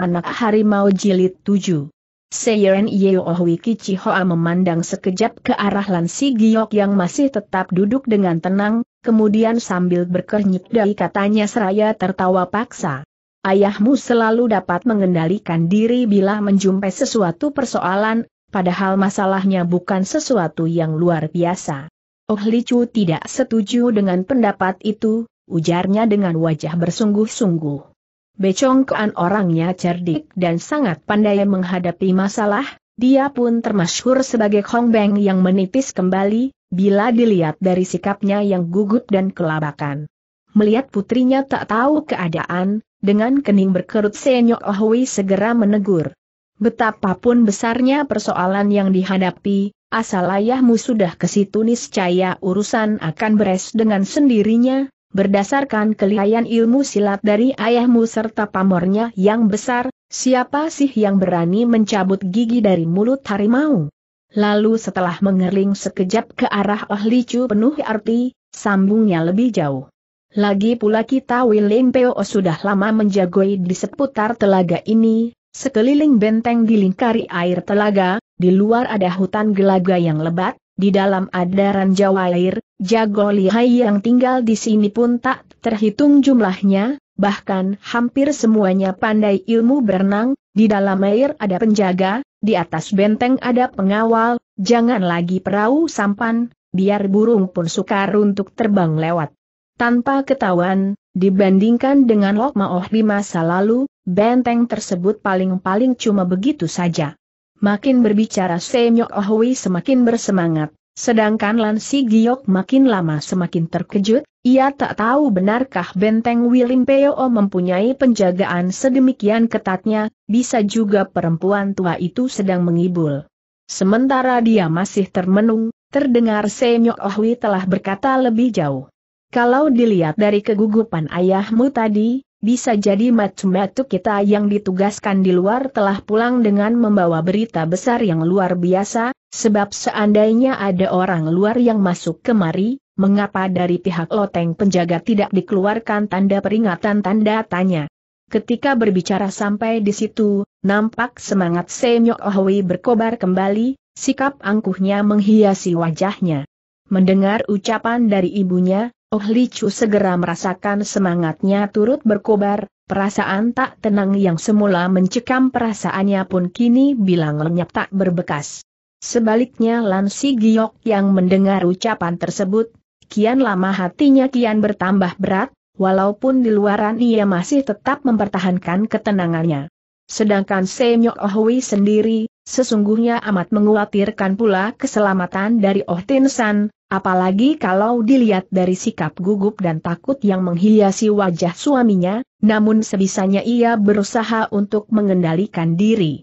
Anak Harimau Jilid 7 Seyeren Yeohui Kichihoa memandang sekejap ke arah Lansi Giok yang masih tetap duduk dengan tenang, kemudian sambil berkernyit dari katanya seraya tertawa paksa. Ayahmu selalu dapat mengendalikan diri bila menjumpai sesuatu persoalan, padahal masalahnya bukan sesuatu yang luar biasa. Oh Licu tidak setuju dengan pendapat itu, ujarnya dengan wajah bersungguh-sungguh. Becongkoan orangnya cerdik dan sangat pandai menghadapi masalah, dia pun termasyhur sebagai Hong Beng yang menipis kembali, bila dilihat dari sikapnya yang gugup dan kelabakan. Melihat putrinya tak tahu keadaan, dengan kening berkerut Senyok Ahui segera menegur. Betapapun besarnya persoalan yang dihadapi, asal ayahmu sudah kesitu situ niscaya urusan akan beres dengan sendirinya, Berdasarkan kelihayan ilmu silat dari ayahmu serta pamornya yang besar, siapa sih yang berani mencabut gigi dari mulut harimau? Lalu setelah mengering sekejap ke arah Oh Licu penuh arti, sambungnya lebih jauh. Lagi pula kita William Peo sudah lama menjagoi di seputar telaga ini, sekeliling benteng dilingkari air telaga, di luar ada hutan gelaga yang lebat, di dalam ada ranjau air, Jago lihai yang tinggal di sini pun tak terhitung jumlahnya, bahkan hampir semuanya pandai ilmu berenang, di dalam air ada penjaga, di atas benteng ada pengawal, jangan lagi perahu sampan, biar burung pun sukar untuk terbang lewat. Tanpa ketahuan, dibandingkan dengan Lok Maoh di masa lalu, benteng tersebut paling-paling cuma begitu saja. Makin berbicara Senyok Ohwi semakin bersemangat. Sedangkan Lansi Giok makin lama semakin terkejut, ia tak tahu benarkah benteng Peo mempunyai penjagaan sedemikian ketatnya, bisa juga perempuan tua itu sedang mengibul. Sementara dia masih termenung, terdengar Senyok Ohwi telah berkata lebih jauh. Kalau dilihat dari kegugupan ayahmu tadi, bisa jadi matu-matu kita yang ditugaskan di luar telah pulang dengan membawa berita besar yang luar biasa, Sebab seandainya ada orang luar yang masuk kemari, mengapa dari pihak loteng penjaga tidak dikeluarkan tanda peringatan tanda tanya? Ketika berbicara sampai di situ, nampak semangat Senyok Ohwi berkobar kembali, sikap angkuhnya menghiasi wajahnya. Mendengar ucapan dari ibunya, Oh Li Chu segera merasakan semangatnya turut berkobar, perasaan tak tenang yang semula mencekam perasaannya pun kini bilang lenyap tak berbekas. Sebaliknya Lansi Giok yang mendengar ucapan tersebut, kian lama hatinya kian bertambah berat, walaupun di luaran ia masih tetap mempertahankan ketenangannya. Sedangkan Senyok Ohui sendiri, sesungguhnya amat mengkhawatirkan pula keselamatan dari Oh Tin San, apalagi kalau dilihat dari sikap gugup dan takut yang menghiasi wajah suaminya, namun sebisanya ia berusaha untuk mengendalikan diri.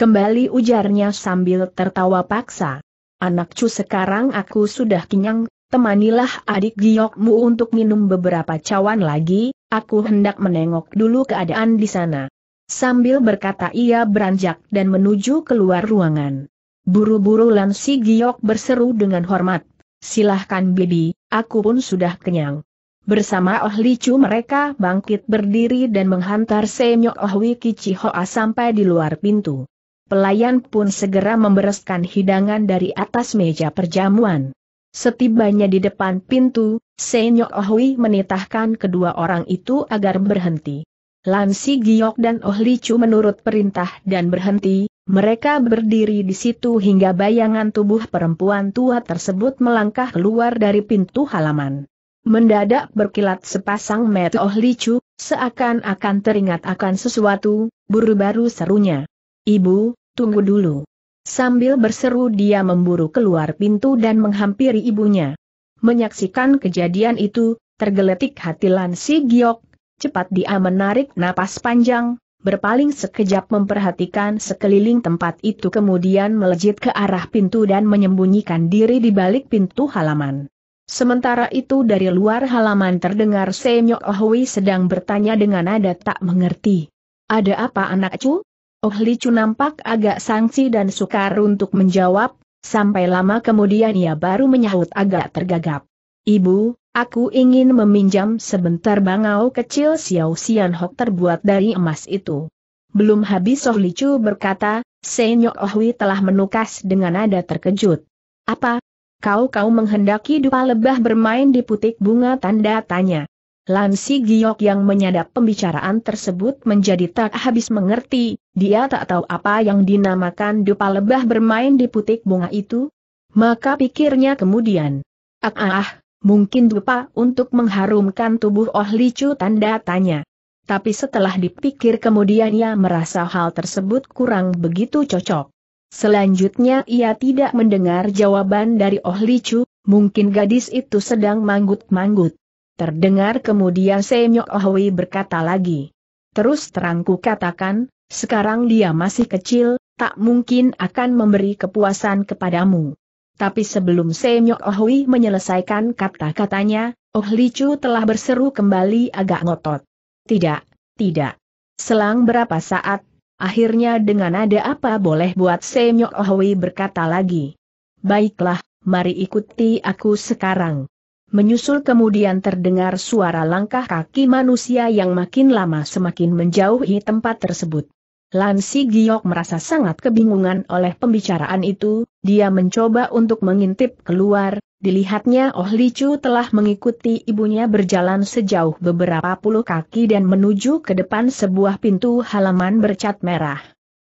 Kembali ujarnya sambil tertawa paksa. anak cu sekarang aku sudah kenyang, temanilah adik giokmu untuk minum beberapa cawan lagi, aku hendak menengok dulu keadaan di sana. Sambil berkata ia beranjak dan menuju keluar ruangan. Buru-buru Lansi Giok berseru dengan hormat, silahkan Bibi, aku pun sudah kenyang. Bersama Oh Licu mereka bangkit berdiri dan menghantar Senyok Oh Wiki Chihoa sampai di luar pintu pelayan pun segera membereskan hidangan dari atas meja perjamuan. Setibanya di depan pintu, Senyo Ohui menitahkan kedua orang itu agar berhenti. Lansi Giok dan Ohlicu Chu menurut perintah dan berhenti, mereka berdiri di situ hingga bayangan tubuh perempuan tua tersebut melangkah keluar dari pintu halaman. Mendadak berkilat sepasang mata Oh Licu, seakan-akan teringat akan sesuatu, buru buru serunya. Ibu, tunggu dulu. Sambil berseru dia memburu keluar pintu dan menghampiri ibunya. Menyaksikan kejadian itu, tergeletik hati Lansi Si Giok, cepat dia menarik napas panjang, berpaling sekejap memperhatikan sekeliling tempat itu kemudian melejit ke arah pintu dan menyembunyikan diri di balik pintu halaman. Sementara itu dari luar halaman terdengar Senyok Ohwi sedang bertanya dengan nada tak mengerti. Ada apa anak cu? Oh Li Chu nampak agak sangsi dan sukar untuk menjawab, sampai lama kemudian ia baru menyahut agak tergagap. Ibu, aku ingin meminjam sebentar bangau kecil Xiao Xian Hok terbuat dari emas itu. Belum habis Oh Li Chu berkata, Senyok Ohui telah menukas dengan nada terkejut. Apa? Kau-kau menghendaki dupa lebah bermain di putik bunga tanda tanya. Lansi Giok yang menyadap pembicaraan tersebut menjadi tak habis mengerti, dia tak tahu apa yang dinamakan dupa lebah bermain di putik bunga itu. Maka pikirnya kemudian, ah, ah, ah mungkin dupa untuk mengharumkan tubuh Oh Licu tanda tanya. Tapi setelah dipikir kemudian ia merasa hal tersebut kurang begitu cocok. Selanjutnya ia tidak mendengar jawaban dari Oh Licu, mungkin gadis itu sedang manggut-manggut. Terdengar kemudian Senyok Ohui berkata lagi. Terus terangku katakan, sekarang dia masih kecil, tak mungkin akan memberi kepuasan kepadamu. Tapi sebelum Senyok Ohui menyelesaikan kata-katanya, Oh Licu telah berseru kembali agak ngotot. Tidak, tidak. Selang berapa saat, akhirnya dengan ada apa boleh buat Senyok Ohui berkata lagi. Baiklah, mari ikuti aku sekarang. Menyusul kemudian terdengar suara langkah kaki manusia yang makin lama semakin menjauhi tempat tersebut. Lansi Giok merasa sangat kebingungan oleh pembicaraan itu, dia mencoba untuk mengintip keluar, dilihatnya Oh Licu telah mengikuti ibunya berjalan sejauh beberapa puluh kaki dan menuju ke depan sebuah pintu halaman bercat merah.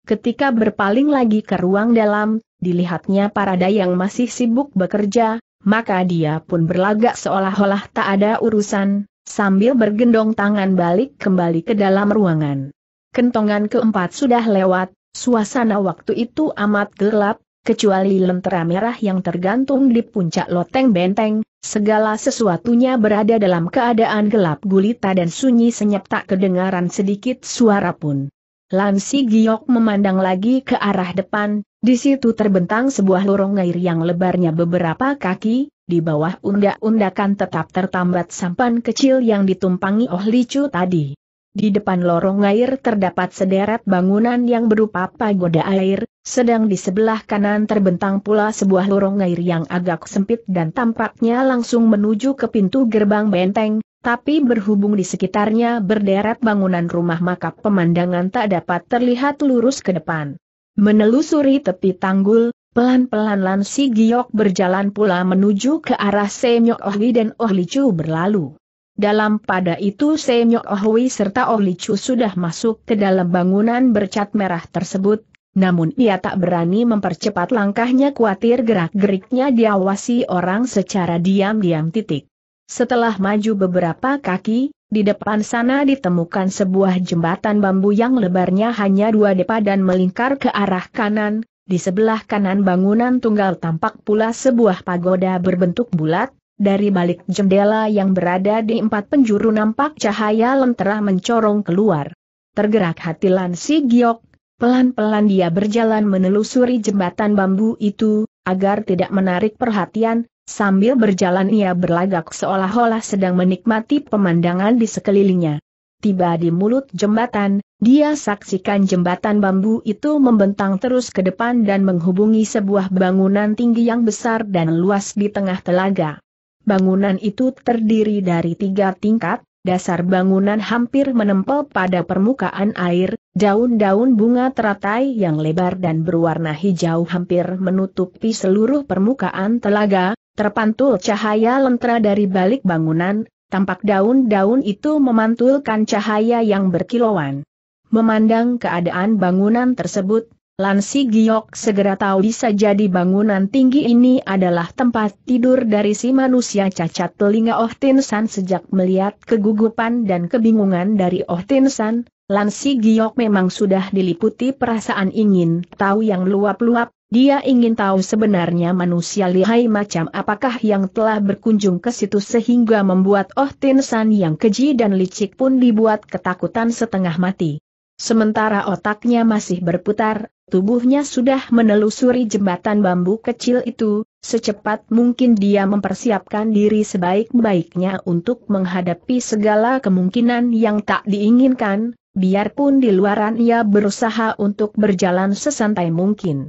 Ketika berpaling lagi ke ruang dalam, dilihatnya para dayang masih sibuk bekerja, maka dia pun berlagak seolah-olah tak ada urusan, sambil bergendong tangan balik kembali ke dalam ruangan. Kentongan keempat sudah lewat, suasana waktu itu amat gelap, kecuali lentera merah yang tergantung di puncak loteng benteng, segala sesuatunya berada dalam keadaan gelap gulita dan sunyi senyap tak kedengaran sedikit suara pun. Lansi Giok memandang lagi ke arah depan, di situ terbentang sebuah lorong air yang lebarnya beberapa kaki, di bawah undak-undakan tetap tertambat sampan kecil yang ditumpangi Oh Licu tadi. Di depan lorong air terdapat sederet bangunan yang berupa pagoda air, sedang di sebelah kanan terbentang pula sebuah lorong air yang agak sempit dan tampaknya langsung menuju ke pintu gerbang benteng, tapi berhubung di sekitarnya berderet bangunan rumah maka pemandangan tak dapat terlihat lurus ke depan. Menelusuri tepi tanggul, pelan-pelan Lan Giok berjalan pula menuju ke arah Senyok Ohwi dan Ohli Chu berlalu. Dalam pada itu Senyok Ohwi serta Ohli Chu sudah masuk ke dalam bangunan bercat merah tersebut, namun ia tak berani mempercepat langkahnya khawatir gerak-geriknya diawasi orang secara diam-diam titik. Setelah maju beberapa kaki, di depan sana ditemukan sebuah jembatan bambu yang lebarnya hanya dua depa dan melingkar ke arah kanan, di sebelah kanan bangunan tunggal tampak pula sebuah pagoda berbentuk bulat, dari balik jendela yang berada di empat penjuru nampak cahaya lentera mencorong keluar. Tergerak hati Lan Si Giok, pelan-pelan dia berjalan menelusuri jembatan bambu itu, agar tidak menarik perhatian, Sambil berjalan ia berlagak seolah-olah sedang menikmati pemandangan di sekelilingnya. Tiba di mulut jembatan, dia saksikan jembatan bambu itu membentang terus ke depan dan menghubungi sebuah bangunan tinggi yang besar dan luas di tengah telaga. Bangunan itu terdiri dari tiga tingkat, dasar bangunan hampir menempel pada permukaan air, daun-daun bunga teratai yang lebar dan berwarna hijau hampir menutupi seluruh permukaan telaga, Terpantul cahaya lentera dari balik bangunan, tampak daun-daun itu memantulkan cahaya yang berkilauan. Memandang keadaan bangunan tersebut, Lansi Giok segera tahu bisa jadi bangunan tinggi ini adalah tempat tidur dari si manusia cacat telinga Oh Tin San sejak melihat kegugupan dan kebingungan dari Oh Tin San, Lansi Giok memang sudah diliputi perasaan ingin tahu yang luap-luap, dia ingin tahu sebenarnya manusia lihai macam apakah yang telah berkunjung ke situ sehingga membuat Oh Tin San yang keji dan licik pun dibuat ketakutan setengah mati. Sementara otaknya masih berputar, tubuhnya sudah menelusuri jembatan bambu kecil itu, secepat mungkin dia mempersiapkan diri sebaik-baiknya untuk menghadapi segala kemungkinan yang tak diinginkan, biarpun di luaran ia berusaha untuk berjalan sesantai mungkin.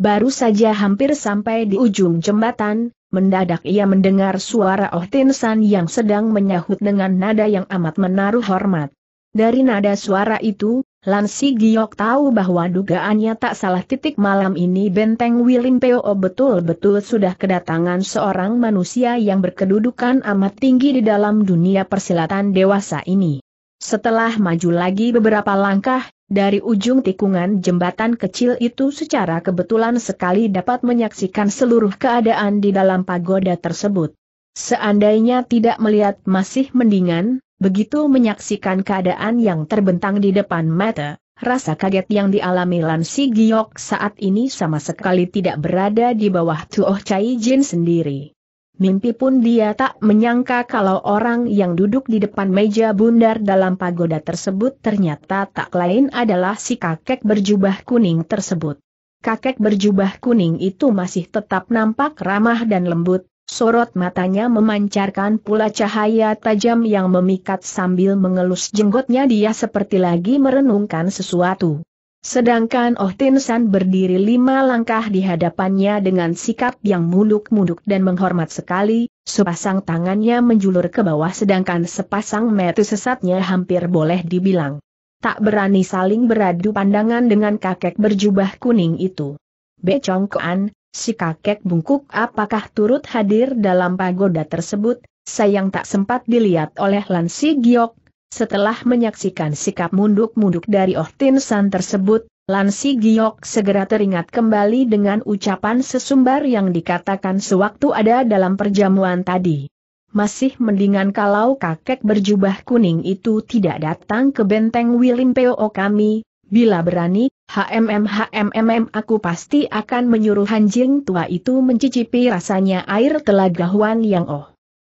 Baru saja hampir sampai di ujung jembatan, mendadak ia mendengar suara Oh Tin San yang sedang menyahut dengan nada yang amat menaruh hormat. Dari nada suara itu, Lansi Giok tahu bahwa dugaannya tak salah titik malam ini benteng Wilimpeo betul-betul sudah kedatangan seorang manusia yang berkedudukan amat tinggi di dalam dunia persilatan dewasa ini. Setelah maju lagi beberapa langkah, dari ujung tikungan jembatan kecil itu secara kebetulan sekali dapat menyaksikan seluruh keadaan di dalam pagoda tersebut. Seandainya tidak melihat masih mendingan, begitu menyaksikan keadaan yang terbentang di depan mata, rasa kaget yang dialami Lan Giok saat ini sama sekali tidak berada di bawah Tuoh Chai Jin sendiri. Mimpi pun dia tak menyangka kalau orang yang duduk di depan meja bundar dalam pagoda tersebut ternyata tak lain adalah si kakek berjubah kuning tersebut. Kakek berjubah kuning itu masih tetap nampak ramah dan lembut, sorot matanya memancarkan pula cahaya tajam yang memikat sambil mengelus jenggotnya dia seperti lagi merenungkan sesuatu. Sedangkan Oh Tin San berdiri lima langkah di hadapannya dengan sikap yang muluk-muluk dan menghormat sekali, sepasang tangannya menjulur ke bawah sedangkan sepasang metu sesatnya hampir boleh dibilang. Tak berani saling beradu pandangan dengan kakek berjubah kuning itu. Kuan, si kakek bungkuk apakah turut hadir dalam pagoda tersebut, sayang tak sempat dilihat oleh Lansi Giok, setelah menyaksikan sikap munduk-munduk dari Oh Tin San tersebut, Lansi Giok segera teringat kembali dengan ucapan sesumbar yang dikatakan sewaktu ada dalam perjamuan tadi. Masih mendingan kalau kakek berjubah kuning itu tidak datang ke benteng Wilimpeo kami, bila berani, HMM HMMM aku pasti akan menyuruh Hanjing tua itu mencicipi rasanya air telaga Huan Yang Oh.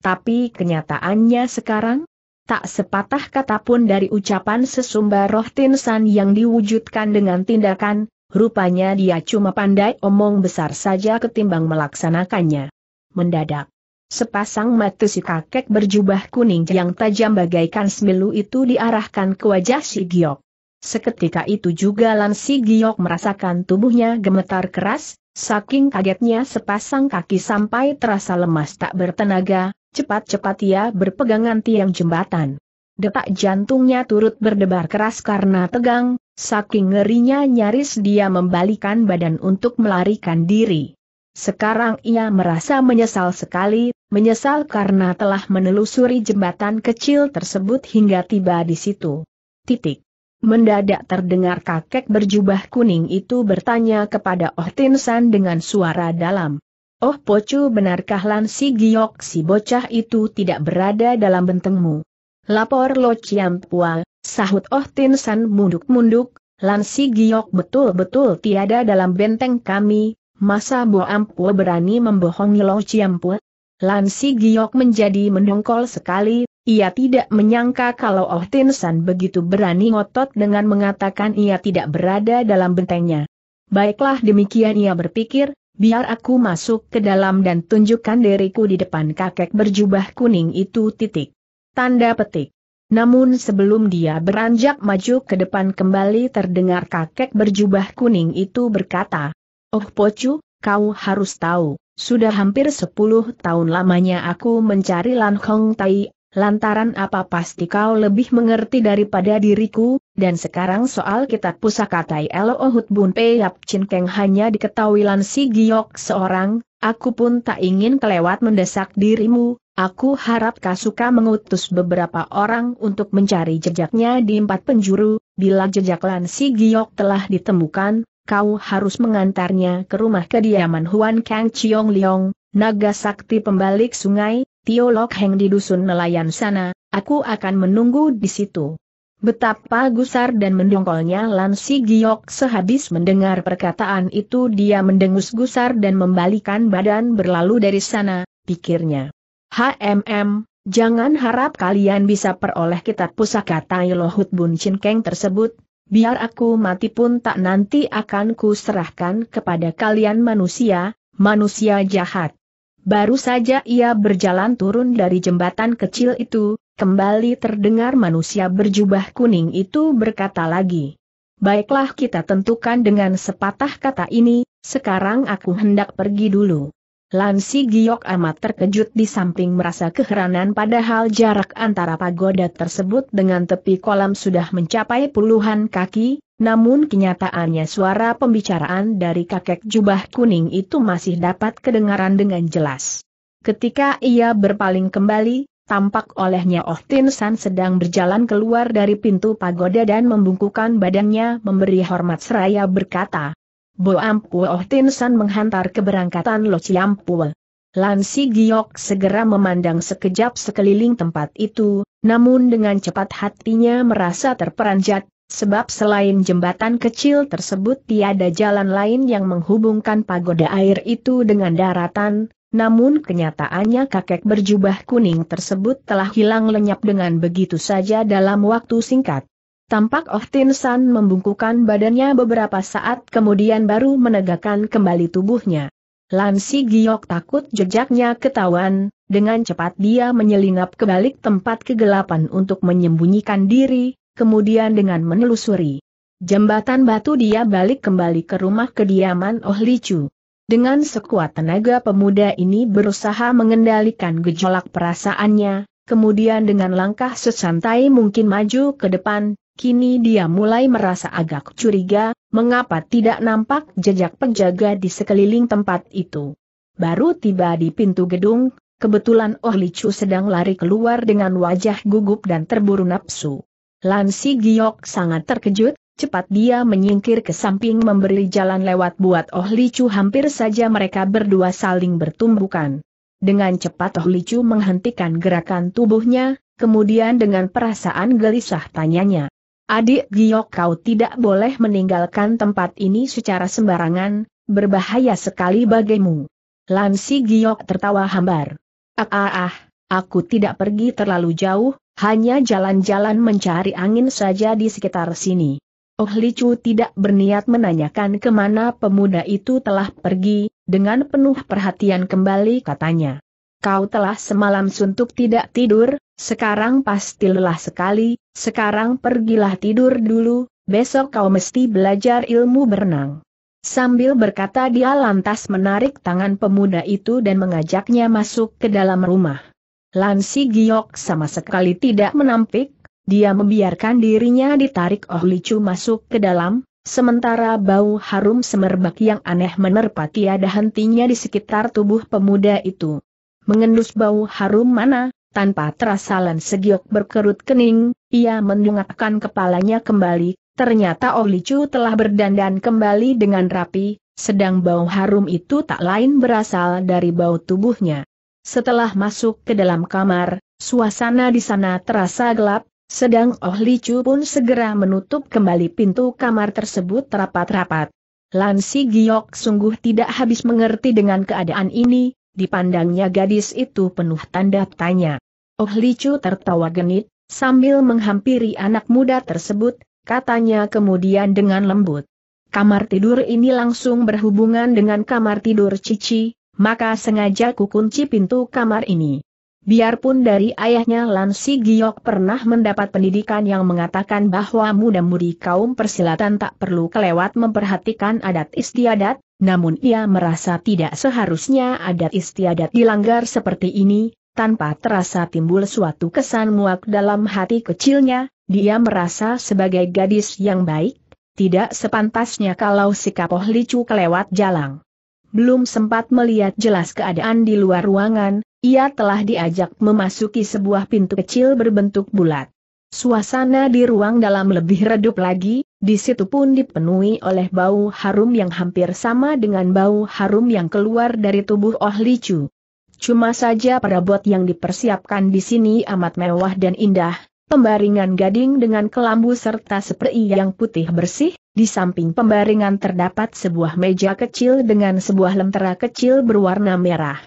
Tapi kenyataannya sekarang, Tak sepatah kata pun dari ucapan sesumba roh Tinsan yang diwujudkan dengan tindakan, rupanya dia cuma pandai omong besar saja ketimbang melaksanakannya. Mendadak. Sepasang mata si kakek berjubah kuning yang tajam bagaikan semilu itu diarahkan ke wajah si Giok. Seketika itu juga Lan si Giok merasakan tubuhnya gemetar keras, saking kagetnya sepasang kaki sampai terasa lemas tak bertenaga, Cepat-cepat ia berpegangan tiang jembatan. Detak jantungnya turut berdebar keras karena tegang, saking ngerinya nyaris dia membalikan badan untuk melarikan diri. Sekarang ia merasa menyesal sekali, menyesal karena telah menelusuri jembatan kecil tersebut hingga tiba di situ. Titik. Mendadak terdengar kakek berjubah kuning itu bertanya kepada Oh Tinsan dengan suara dalam. Oh Pocu benarkah Lan Si Giok si bocah itu tidak berada dalam bentengmu? Lapor Lo Chiam Pua, sahut Oh Tin San munduk-munduk, Lan Si Giok betul-betul tiada dalam benteng kami, masa Bo Ampua berani membohongi Lo Chiam Pua? Lan Si Giok menjadi mendongkol sekali, ia tidak menyangka kalau Oh Tin San begitu berani ngotot dengan mengatakan ia tidak berada dalam bentengnya. Baiklah demikian ia berpikir, Biar aku masuk ke dalam dan tunjukkan diriku di depan kakek berjubah kuning itu titik. Tanda petik. Namun sebelum dia beranjak maju ke depan kembali terdengar kakek berjubah kuning itu berkata, Oh Pocu, kau harus tahu, sudah hampir sepuluh tahun lamanya aku mencari Lan Hong Tai lantaran apa pasti kau lebih mengerti daripada diriku, dan sekarang soal kitab pusaka Tai Lo Ohut Bun Peyap Chin Keng hanya diketahui Lan Si Giok seorang, aku pun tak ingin kelewat mendesak dirimu, aku harap Kasuka mengutus beberapa orang untuk mencari jejaknya di empat penjuru, bila jejak Lan Si Giok telah ditemukan, kau harus mengantarnya ke rumah kediaman Huan Kang Chiong Liong, naga sakti pembalik sungai, Tio Lok Heng di dusun nelayan sana, aku akan menunggu di situ. Betapa gusar dan mendongkolnya Lan Si Giok sehabis mendengar perkataan itu dia mendengus gusar dan membalikan badan berlalu dari sana, pikirnya. HMM, jangan harap kalian bisa peroleh kitab pusaka Tai Lohut Bun Chin Keng tersebut, biar aku mati pun tak nanti akan kuserahkan kepada kalian manusia, manusia jahat. Baru saja ia berjalan turun dari jembatan kecil itu, kembali terdengar manusia berjubah kuning itu berkata lagi. Baiklah kita tentukan dengan sepatah kata ini, sekarang aku hendak pergi dulu. Lansi Giok amat terkejut di samping merasa keheranan padahal jarak antara pagoda tersebut dengan tepi kolam sudah mencapai puluhan kaki, namun kenyataannya suara pembicaraan dari kakek jubah kuning itu masih dapat kedengaran dengan jelas. Ketika ia berpaling kembali, tampak olehnya Oh Tin San sedang berjalan keluar dari pintu pagoda dan membungkukan badannya memberi hormat seraya berkata, Bo Ampul Oh Tin San menghantar keberangkatan Lo Ciampul. Lansi Giok segera memandang sekejap sekeliling tempat itu, namun dengan cepat hatinya merasa terperanjat, Sebab selain jembatan kecil tersebut tiada jalan lain yang menghubungkan pagoda air itu dengan daratan, namun kenyataannya kakek berjubah kuning tersebut telah hilang lenyap dengan begitu saja dalam waktu singkat. Tampak Oh Tin San membungkukan badannya beberapa saat kemudian baru menegakkan kembali tubuhnya. Lansi Giok takut jejaknya ketahuan, dengan cepat dia menyelinap ke balik tempat kegelapan untuk menyembunyikan diri, kemudian dengan menelusuri jembatan batu dia balik kembali ke rumah kediaman Oh Licu. Dengan sekuat tenaga pemuda ini berusaha mengendalikan gejolak perasaannya, kemudian dengan langkah sesantai mungkin maju ke depan, kini dia mulai merasa agak curiga, mengapa tidak nampak jejak penjaga di sekeliling tempat itu. Baru tiba di pintu gedung, kebetulan Oh Licu sedang lari keluar dengan wajah gugup dan terburu nafsu. Lansi Giok sangat terkejut, cepat dia menyingkir ke samping memberi jalan lewat buat Oh Licu hampir saja mereka berdua saling bertumbukan. Dengan cepat Oh Licu menghentikan gerakan tubuhnya, kemudian dengan perasaan gelisah tanyanya. Adik Giok kau tidak boleh meninggalkan tempat ini secara sembarangan, berbahaya sekali bagimu. Lansi Giok tertawa hambar. Ah ah ah, aku tidak pergi terlalu jauh, hanya jalan-jalan mencari angin saja di sekitar sini. Oh Licu tidak berniat menanyakan kemana pemuda itu telah pergi, dengan penuh perhatian kembali katanya. Kau telah semalam suntuk tidak tidur, sekarang pasti lelah sekali, sekarang pergilah tidur dulu, besok kau mesti belajar ilmu berenang. Sambil berkata dia lantas menarik tangan pemuda itu dan mengajaknya masuk ke dalam rumah. Lansi Giok sama sekali tidak menampik, dia membiarkan dirinya ditarik Oh Chu masuk ke dalam, sementara bau harum semerbak yang aneh menerpa tiada hentinya di sekitar tubuh pemuda itu. Mengendus bau harum mana, tanpa terasa Lan Giok berkerut kening, ia mendongakkan kepalanya kembali, ternyata Oh Chu telah berdandan kembali dengan rapi, sedang bau harum itu tak lain berasal dari bau tubuhnya. Setelah masuk ke dalam kamar, suasana di sana terasa gelap, sedang Oh Li Chu pun segera menutup kembali pintu kamar tersebut rapat-rapat. Lansi Giok sungguh tidak habis mengerti dengan keadaan ini, dipandangnya gadis itu penuh tanda tanya. Oh Li Chu tertawa genit, sambil menghampiri anak muda tersebut, katanya kemudian dengan lembut. Kamar tidur ini langsung berhubungan dengan kamar tidur Cici, maka sengaja ku kunci pintu kamar ini. Biarpun dari ayahnya Lansi Giok pernah mendapat pendidikan yang mengatakan bahwa muda-mudi kaum persilatan tak perlu kelewat memperhatikan adat istiadat, namun ia merasa tidak seharusnya adat istiadat dilanggar seperti ini, tanpa terasa timbul suatu kesan muak dalam hati kecilnya, dia merasa sebagai gadis yang baik, tidak sepantasnya kalau sikap Oh Licu kelewat jalan. Belum sempat melihat jelas keadaan di luar ruangan, ia telah diajak memasuki sebuah pintu kecil berbentuk bulat. Suasana di ruang dalam lebih redup lagi, di situ pun dipenuhi oleh bau harum yang hampir sama dengan bau harum yang keluar dari tubuh Oh Licu. Cuma saja perabot yang dipersiapkan di sini amat mewah dan indah, pembaringan gading dengan kelambu serta seprei yang putih bersih, di samping pembaringan terdapat sebuah meja kecil dengan sebuah lentera kecil berwarna merah.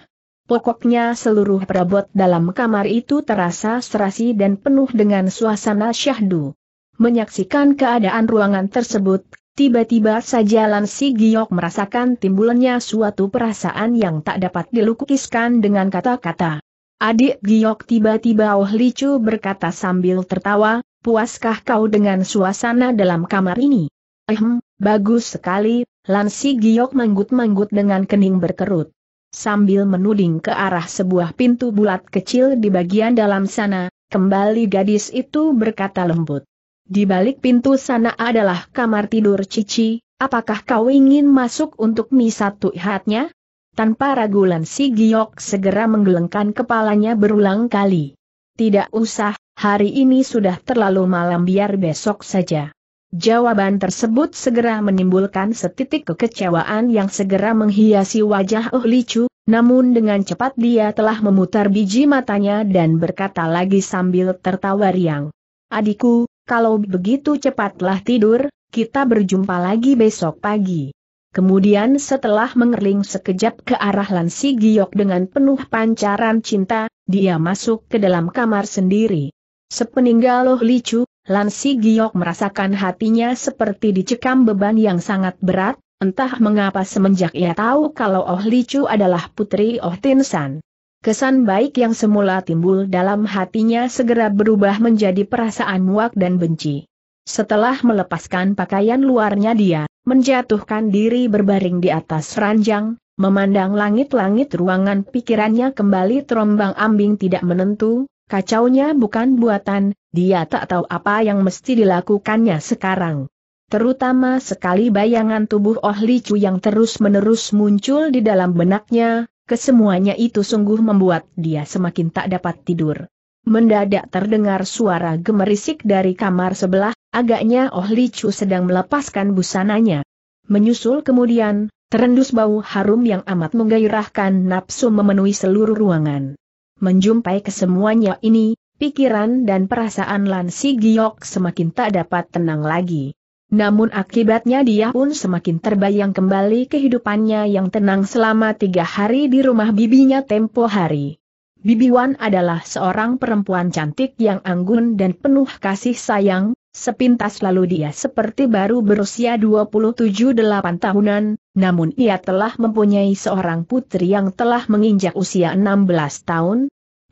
Pokoknya seluruh perabot dalam kamar itu terasa serasi dan penuh dengan suasana syahdu. Menyaksikan keadaan ruangan tersebut, tiba-tiba saja Lan Giok merasakan timbulnya suatu perasaan yang tak dapat dilukiskan dengan kata-kata. Adik Giok tiba-tiba Oh Licu berkata sambil tertawa, puaskah kau dengan suasana dalam kamar ini? Ehm, bagus sekali, Lansi Giok manggut-manggut dengan kening berkerut. Sambil menuding ke arah sebuah pintu bulat kecil di bagian dalam sana, kembali gadis itu berkata lembut. Di balik pintu sana adalah kamar tidur Cici, apakah kau ingin masuk untuk misa tuhatnya? Tanpa ragu Lan Si Giok segera menggelengkan kepalanya berulang kali. Tidak usah, hari ini sudah terlalu malam biar besok saja. Jawaban tersebut segera menimbulkan setitik kekecewaan yang segera menghiasi wajah Oh Licu, namun dengan cepat dia telah memutar biji matanya dan berkata lagi sambil tertawa riang. Adikku, kalau begitu cepatlah tidur, kita berjumpa lagi besok pagi. Kemudian setelah mengerling sekejap ke arah Lansi Giok dengan penuh pancaran cinta, dia masuk ke dalam kamar sendiri. Sepeninggal Loh Licu, Lansi Giok merasakan hatinya seperti dicekam beban yang sangat berat, entah mengapa semenjak ia tahu kalau Oh Licu adalah putri Oh Tinsan. Kesan baik yang semula timbul dalam hatinya segera berubah menjadi perasaan muak dan benci. Setelah melepaskan pakaian luarnya dia, Menjatuhkan diri berbaring di atas ranjang, memandang langit-langit ruangan pikirannya kembali terombang ambing tidak menentu, kacaunya bukan buatan, dia tak tahu apa yang mesti dilakukannya sekarang. Terutama sekali bayangan tubuh Oh Licu yang terus-menerus muncul di dalam benaknya, kesemuanya itu sungguh membuat dia semakin tak dapat tidur. Mendadak terdengar suara gemerisik dari kamar sebelah, agaknya Oh Chu sedang melepaskan busananya. Menyusul kemudian, terendus bau harum yang amat menggairahkan nafsu memenuhi seluruh ruangan. Menjumpai kesemuanya ini, pikiran dan perasaan Lan Si Giok semakin tak dapat tenang lagi. Namun akibatnya dia pun semakin terbayang kembali kehidupannya yang tenang selama tiga hari di rumah bibinya tempo hari. Bibi Wan adalah seorang perempuan cantik yang anggun dan penuh kasih sayang, sepintas lalu dia seperti baru berusia 27-8 tahunan, namun ia telah mempunyai seorang putri yang telah menginjak usia 16 tahun,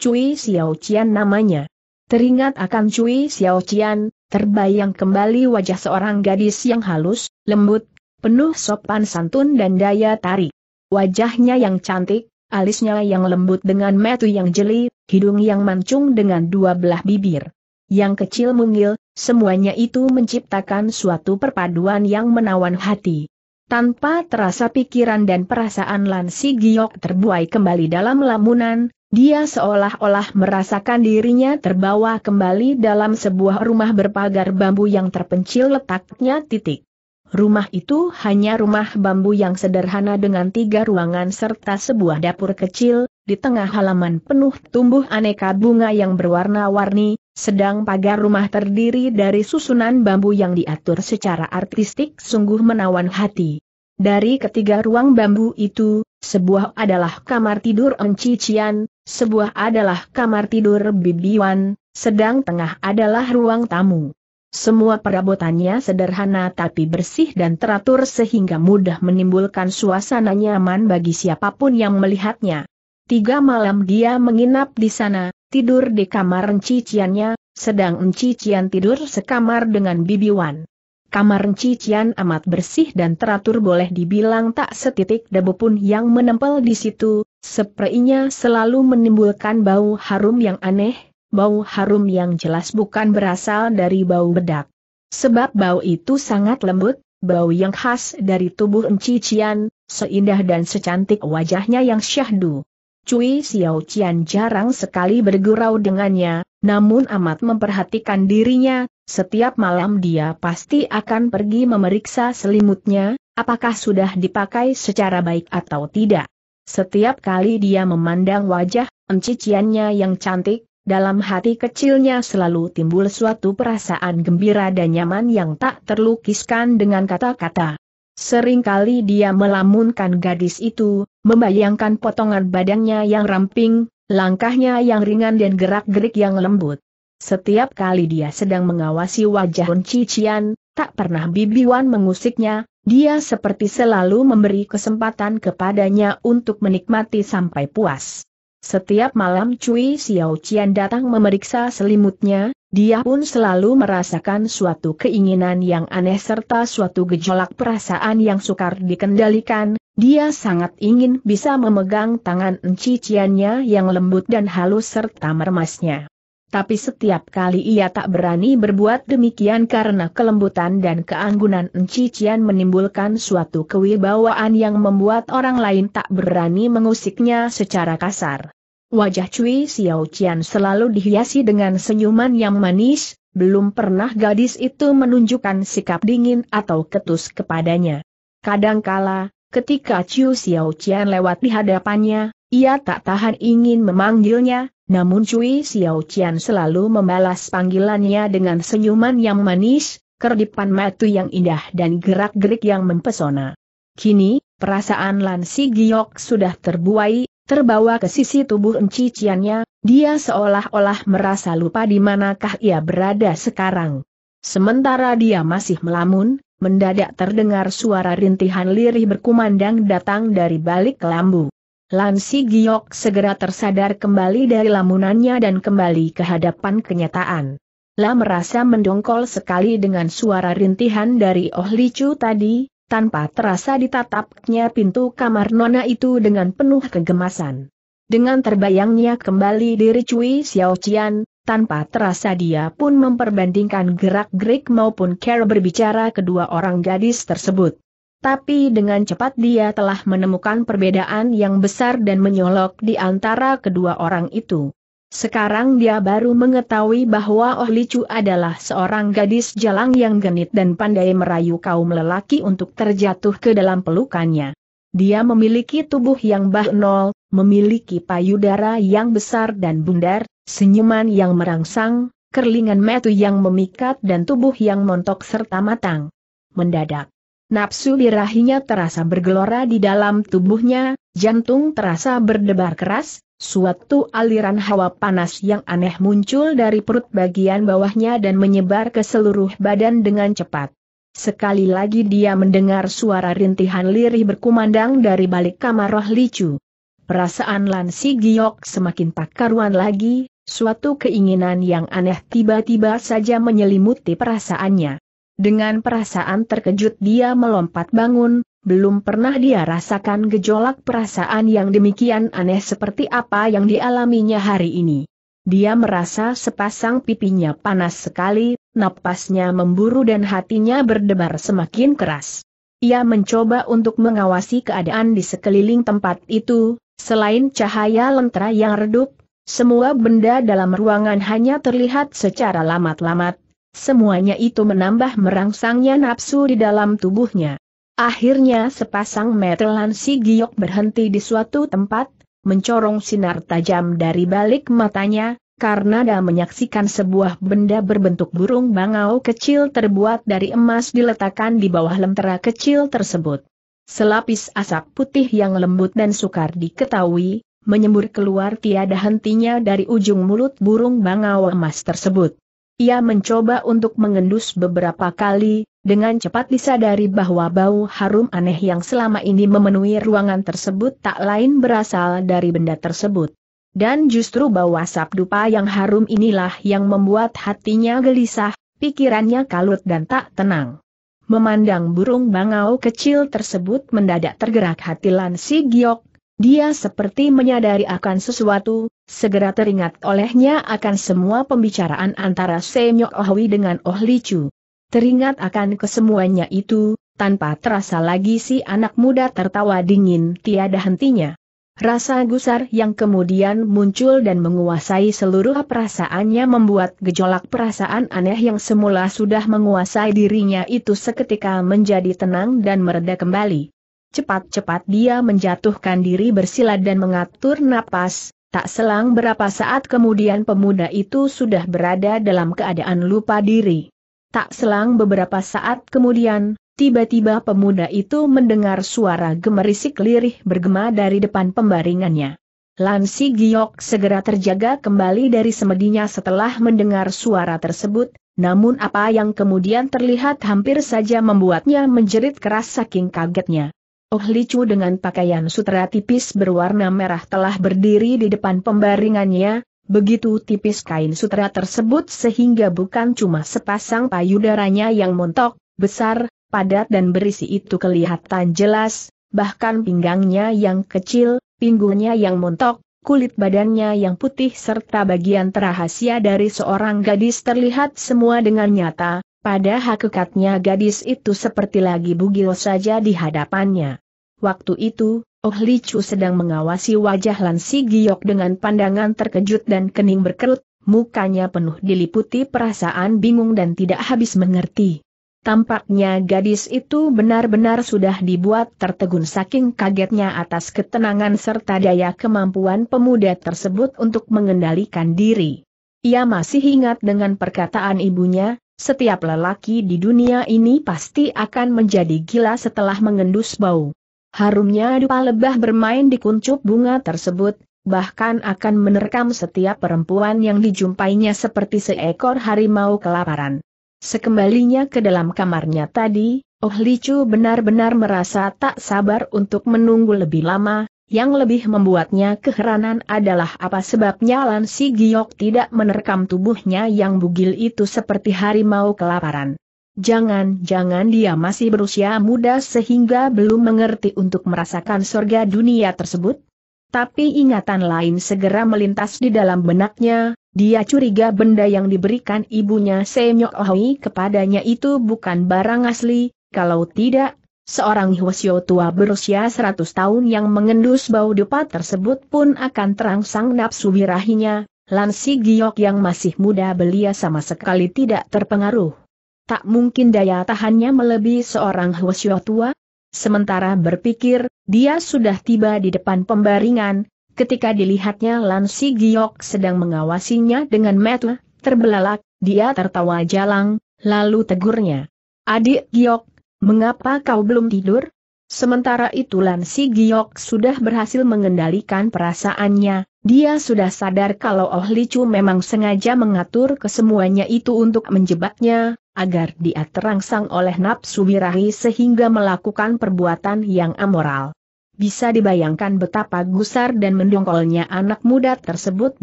Cui Xiaoqian namanya. Teringat akan Cui Xiaoqian, terbayang kembali wajah seorang gadis yang halus, lembut, penuh sopan santun dan daya tarik. Wajahnya yang cantik, alisnya yang lembut dengan metu yang jeli, hidung yang mancung dengan dua belah bibir. Yang kecil mungil, semuanya itu menciptakan suatu perpaduan yang menawan hati. Tanpa terasa pikiran dan perasaan Lansi Giok terbuai kembali dalam lamunan, dia seolah-olah merasakan dirinya terbawa kembali dalam sebuah rumah berpagar bambu yang terpencil letaknya titik. Rumah itu hanya rumah bambu yang sederhana dengan tiga ruangan serta sebuah dapur kecil, di tengah halaman penuh tumbuh aneka bunga yang berwarna-warni, sedang pagar rumah terdiri dari susunan bambu yang diatur secara artistik sungguh menawan hati. Dari ketiga ruang bambu itu, sebuah adalah kamar tidur Encician, sebuah adalah kamar tidur Bibiwan, sedang tengah adalah ruang tamu. Semua perabotannya sederhana tapi bersih dan teratur sehingga mudah menimbulkan suasana nyaman bagi siapapun yang melihatnya. Tiga malam dia menginap di sana, tidur di kamar enciciannya, sedang encician tidur sekamar dengan Bibi Wan. Kamar encician amat bersih dan teratur boleh dibilang tak setitik debu pun yang menempel di situ, sepertinya selalu menimbulkan bau harum yang aneh, bau harum yang jelas bukan berasal dari bau bedak. Sebab bau itu sangat lembut, bau yang khas dari tubuh encician, seindah dan secantik wajahnya yang syahdu. Cui Xiao Qian jarang sekali bergurau dengannya, namun amat memperhatikan dirinya, setiap malam dia pasti akan pergi memeriksa selimutnya, apakah sudah dipakai secara baik atau tidak. Setiap kali dia memandang wajah enciciannya yang cantik, dalam hati kecilnya selalu timbul suatu perasaan gembira dan nyaman yang tak terlukiskan dengan kata-kata. Seringkali dia melamunkan gadis itu, membayangkan potongan badannya yang ramping, langkahnya yang ringan dan gerak-gerik yang lembut. Setiap kali dia sedang mengawasi wajah Cician, tak pernah Bibi Wan mengusiknya, dia seperti selalu memberi kesempatan kepadanya untuk menikmati sampai puas. Setiap malam Cui Xiao Qian datang memeriksa selimutnya, dia pun selalu merasakan suatu keinginan yang aneh serta suatu gejolak perasaan yang sukar dikendalikan, dia sangat ingin bisa memegang tangan enci enciciannya yang lembut dan halus serta mermasnya tapi setiap kali ia tak berani berbuat demikian karena kelembutan dan keanggunan Enci menimbulkan suatu kewibawaan yang membuat orang lain tak berani mengusiknya secara kasar. Wajah Cui Xiao Cian selalu dihiasi dengan senyuman yang manis, belum pernah gadis itu menunjukkan sikap dingin atau ketus kepadanya. Kadangkala, ketika Cui Xiao Cian lewat di hadapannya, ia tak tahan ingin memanggilnya, namun Cui Xiao Qian selalu membalas panggilannya dengan senyuman yang manis, kerdipan matu yang indah dan gerak-gerik yang mempesona. Kini, perasaan Lan Si Giok sudah terbuai, terbawa ke sisi tubuh Qiannya, dia seolah-olah merasa lupa di manakah ia berada sekarang. Sementara dia masih melamun, mendadak terdengar suara rintihan lirih berkumandang datang dari balik kelambu. Lansi Giok segera tersadar kembali dari lamunannya dan kembali ke hadapan kenyataan. La merasa mendongkol sekali dengan suara rintihan dari Oh Licu tadi, tanpa terasa ditatapnya pintu kamar nona itu dengan penuh kegemasan. Dengan terbayangnya kembali diri Cui Xiao Qian, tanpa terasa dia pun memperbandingkan gerak-gerik maupun care berbicara kedua orang gadis tersebut tapi dengan cepat dia telah menemukan perbedaan yang besar dan menyolok di antara kedua orang itu. Sekarang dia baru mengetahui bahwa Oh Licu adalah seorang gadis jalang yang genit dan pandai merayu kaum lelaki untuk terjatuh ke dalam pelukannya. Dia memiliki tubuh yang bahnol, memiliki payudara yang besar dan bundar, senyuman yang merangsang, kerlingan metu yang memikat dan tubuh yang montok serta matang. Mendadak, Napsu birahinya terasa bergelora di dalam tubuhnya, jantung terasa berdebar keras, suatu aliran hawa panas yang aneh muncul dari perut bagian bawahnya dan menyebar ke seluruh badan dengan cepat. Sekali lagi dia mendengar suara rintihan lirih berkumandang dari balik kamar roh licu. Perasaan Lansi Giok semakin tak karuan lagi, suatu keinginan yang aneh tiba-tiba saja menyelimuti perasaannya. Dengan perasaan terkejut dia melompat bangun, belum pernah dia rasakan gejolak perasaan yang demikian aneh seperti apa yang dialaminya hari ini. Dia merasa sepasang pipinya panas sekali, napasnya memburu dan hatinya berdebar semakin keras. Ia mencoba untuk mengawasi keadaan di sekeliling tempat itu, selain cahaya lentera yang redup, semua benda dalam ruangan hanya terlihat secara lamat-lamat, Semuanya itu menambah merangsangnya nafsu di dalam tubuhnya. Akhirnya sepasang metelan si giok berhenti di suatu tempat, mencorong sinar tajam dari balik matanya, karena dia menyaksikan sebuah benda berbentuk burung bangau kecil terbuat dari emas diletakkan di bawah lentera kecil tersebut. Selapis asap putih yang lembut dan sukar diketahui, menyembur keluar tiada hentinya dari ujung mulut burung bangau emas tersebut. Ia mencoba untuk mengendus beberapa kali, dengan cepat disadari bahwa bau harum aneh yang selama ini memenuhi ruangan tersebut tak lain berasal dari benda tersebut. Dan justru bau asap dupa yang harum inilah yang membuat hatinya gelisah, pikirannya kalut dan tak tenang. Memandang burung bangau kecil tersebut mendadak tergerak hati Lan Si Giok, dia seperti menyadari akan sesuatu, segera teringat olehnya akan semua pembicaraan antara Senyok Ohwi dengan Oh Licu. Teringat akan kesemuanya itu, tanpa terasa lagi si anak muda tertawa dingin tiada hentinya. Rasa gusar yang kemudian muncul dan menguasai seluruh perasaannya membuat gejolak perasaan aneh yang semula sudah menguasai dirinya itu seketika menjadi tenang dan mereda kembali cepat-cepat dia menjatuhkan diri bersila dan mengatur napas, tak selang berapa saat kemudian pemuda itu sudah berada dalam keadaan lupa diri. Tak selang beberapa saat kemudian, tiba-tiba pemuda itu mendengar suara gemerisik lirih bergema dari depan pembaringannya. Lansi Giok segera terjaga kembali dari semedinya setelah mendengar suara tersebut, namun apa yang kemudian terlihat hampir saja membuatnya menjerit keras saking kagetnya. Oh Licu dengan pakaian sutra tipis berwarna merah telah berdiri di depan pembaringannya, begitu tipis kain sutra tersebut sehingga bukan cuma sepasang payudaranya yang montok, besar, padat dan berisi itu kelihatan jelas, bahkan pinggangnya yang kecil, pinggulnya yang montok, kulit badannya yang putih serta bagian terahasia dari seorang gadis terlihat semua dengan nyata, pada hakikatnya gadis itu seperti lagi bugil saja di hadapannya. Waktu itu, Oh Li Chu sedang mengawasi wajah Lan Si Giok dengan pandangan terkejut dan kening berkerut, mukanya penuh diliputi perasaan bingung dan tidak habis mengerti. Tampaknya gadis itu benar-benar sudah dibuat tertegun saking kagetnya atas ketenangan serta daya kemampuan pemuda tersebut untuk mengendalikan diri. Ia masih ingat dengan perkataan ibunya, setiap lelaki di dunia ini pasti akan menjadi gila setelah mengendus bau. Harumnya dupa lebah bermain di kuncup bunga tersebut, bahkan akan menerkam setiap perempuan yang dijumpainya seperti seekor harimau kelaparan. Sekembalinya ke dalam kamarnya tadi, Oh Licu benar-benar merasa tak sabar untuk menunggu lebih lama, yang lebih membuatnya keheranan adalah apa sebabnya Lan Si Giok tidak menerkam tubuhnya yang bugil itu seperti harimau kelaparan. Jangan-jangan dia masih berusia muda sehingga belum mengerti untuk merasakan sorga dunia tersebut? Tapi ingatan lain segera melintas di dalam benaknya, dia curiga benda yang diberikan ibunya Senyok Ohui kepadanya itu bukan barang asli, kalau tidak, Seorang Hwasyo tua berusia 100 tahun yang mengendus bau dupa tersebut pun akan terangsang nafsu birahinya, Lansi Giok yang masih muda belia sama sekali tidak terpengaruh. Tak mungkin daya tahannya melebihi seorang Hwasyo tua. Sementara berpikir, dia sudah tiba di depan pembaringan, ketika dilihatnya Lansi Giok sedang mengawasinya dengan metu, terbelalak, dia tertawa jalang, lalu tegurnya. Adik Giok, Mengapa kau belum tidur? Sementara itu Lan Si Giok sudah berhasil mengendalikan perasaannya, dia sudah sadar kalau Oh Li Chu memang sengaja mengatur kesemuanya itu untuk menjebaknya, agar dia terangsang oleh nafsu birahi sehingga melakukan perbuatan yang amoral. Bisa dibayangkan betapa gusar dan mendongkolnya anak muda tersebut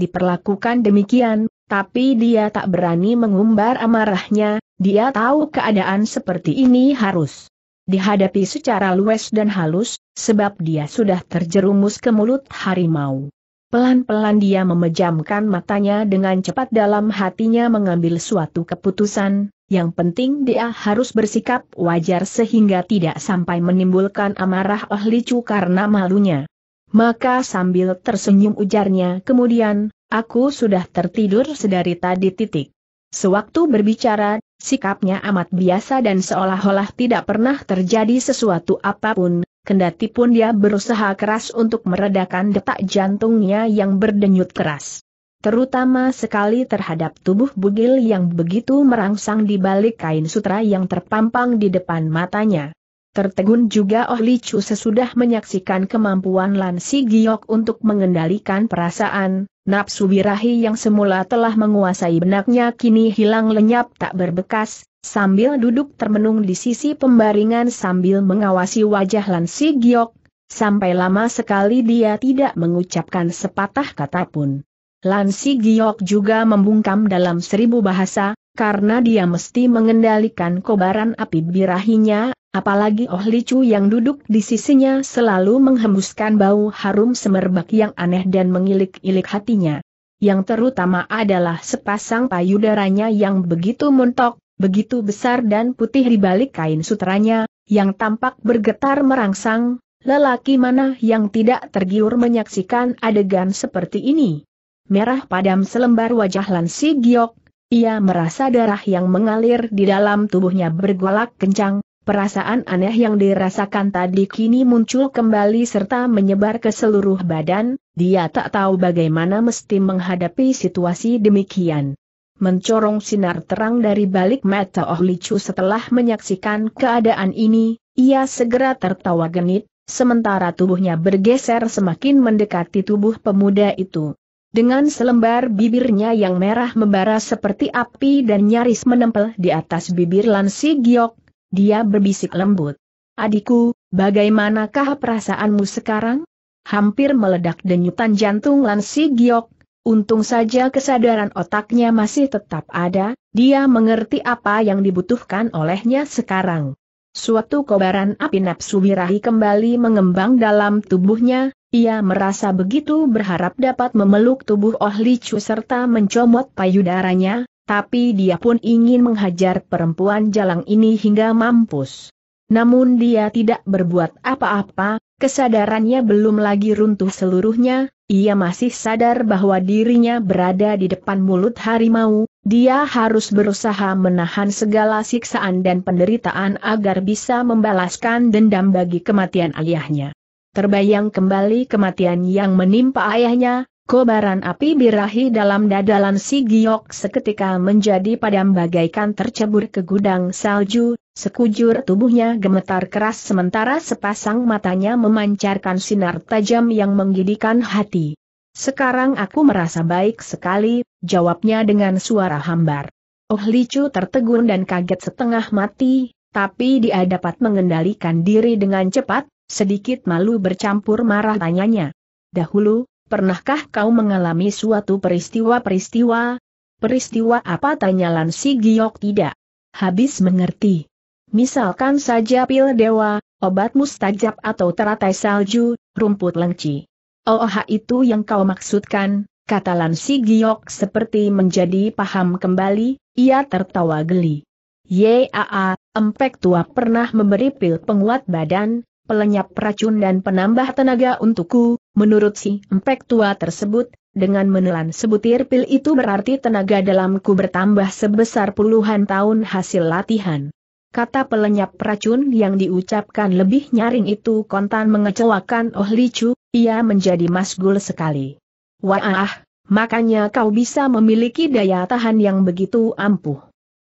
diperlakukan demikian, tapi dia tak berani mengumbar amarahnya, dia tahu keadaan seperti ini harus dihadapi secara luas dan halus, sebab dia sudah terjerumus ke mulut harimau. Pelan-pelan dia memejamkan matanya dengan cepat dalam hatinya mengambil suatu keputusan, yang penting dia harus bersikap wajar sehingga tidak sampai menimbulkan amarah ahli cu karena malunya. Maka sambil tersenyum ujarnya kemudian, aku sudah tertidur sedari tadi titik. Sewaktu berbicara, Sikapnya amat biasa dan seolah-olah tidak pernah terjadi sesuatu apapun, kendati pun dia berusaha keras untuk meredakan detak jantungnya yang berdenyut keras. Terutama sekali terhadap tubuh bugil yang begitu merangsang di balik kain sutra yang terpampang di depan matanya. Tertegun juga Oh Li Chu sesudah menyaksikan kemampuan Lan Si Giok untuk mengendalikan perasaan, nafsu birahi yang semula telah menguasai benaknya kini hilang lenyap tak berbekas, sambil duduk termenung di sisi pembaringan sambil mengawasi wajah Lan Si Giok, sampai lama sekali dia tidak mengucapkan sepatah kata pun. Lan Si Giok juga membungkam dalam seribu bahasa, karena dia mesti mengendalikan kobaran api birahinya, Apalagi Oh Licu yang duduk di sisinya selalu menghembuskan bau harum semerbak yang aneh dan mengilik-ilik hatinya. Yang terutama adalah sepasang payudaranya yang begitu montok, begitu besar dan putih di balik kain sutranya, yang tampak bergetar merangsang, lelaki mana yang tidak tergiur menyaksikan adegan seperti ini. Merah padam selembar wajah Lansi Giok, ia merasa darah yang mengalir di dalam tubuhnya bergolak kencang, Perasaan aneh yang dirasakan tadi kini muncul kembali serta menyebar ke seluruh badan, dia tak tahu bagaimana mesti menghadapi situasi demikian. Mencorong sinar terang dari balik mata Oh Licu setelah menyaksikan keadaan ini, ia segera tertawa genit, sementara tubuhnya bergeser semakin mendekati tubuh pemuda itu. Dengan selembar bibirnya yang merah membara seperti api dan nyaris menempel di atas bibir Lansi Giok, dia berbisik lembut. Adikku, bagaimanakah perasaanmu sekarang? Hampir meledak denyutan jantung Lansi Giok, untung saja kesadaran otaknya masih tetap ada, dia mengerti apa yang dibutuhkan olehnya sekarang. Suatu kobaran api nafsu birahi kembali mengembang dalam tubuhnya, ia merasa begitu berharap dapat memeluk tubuh Oh Li Chu serta mencomot payudaranya, tapi dia pun ingin menghajar perempuan jalang ini hingga mampus. Namun dia tidak berbuat apa-apa, kesadarannya belum lagi runtuh seluruhnya, ia masih sadar bahwa dirinya berada di depan mulut harimau, dia harus berusaha menahan segala siksaan dan penderitaan agar bisa membalaskan dendam bagi kematian ayahnya. Terbayang kembali kematian yang menimpa ayahnya, Kobaran api birahi dalam dadalan si Giok seketika menjadi padam bagaikan tercebur ke gudang salju, sekujur tubuhnya gemetar keras sementara sepasang matanya memancarkan sinar tajam yang menggidikan hati. Sekarang aku merasa baik sekali, jawabnya dengan suara hambar. Oh Licu tertegun dan kaget setengah mati, tapi dia dapat mengendalikan diri dengan cepat, sedikit malu bercampur marah tanyanya. Dahulu, Pernahkah kau mengalami suatu peristiwa-peristiwa? Peristiwa apa tanya Lan Si Giok tidak? Habis mengerti. Misalkan saja pil dewa, obat mustajab atau teratai salju, rumput lengci. Oh ah, itu yang kau maksudkan, kata Lan Si Giok seperti menjadi paham kembali, ia tertawa geli. Yaa, ah, ah, empek tua pernah memberi pil penguat badan, pelenyap racun dan penambah tenaga untukku, menurut si empek tua tersebut, dengan menelan sebutir pil itu berarti tenaga dalamku bertambah sebesar puluhan tahun hasil latihan. Kata pelenyap racun yang diucapkan lebih nyaring itu kontan mengecewakan Oh Licu, ia menjadi masgul sekali. Wah, ah, makanya kau bisa memiliki daya tahan yang begitu ampuh.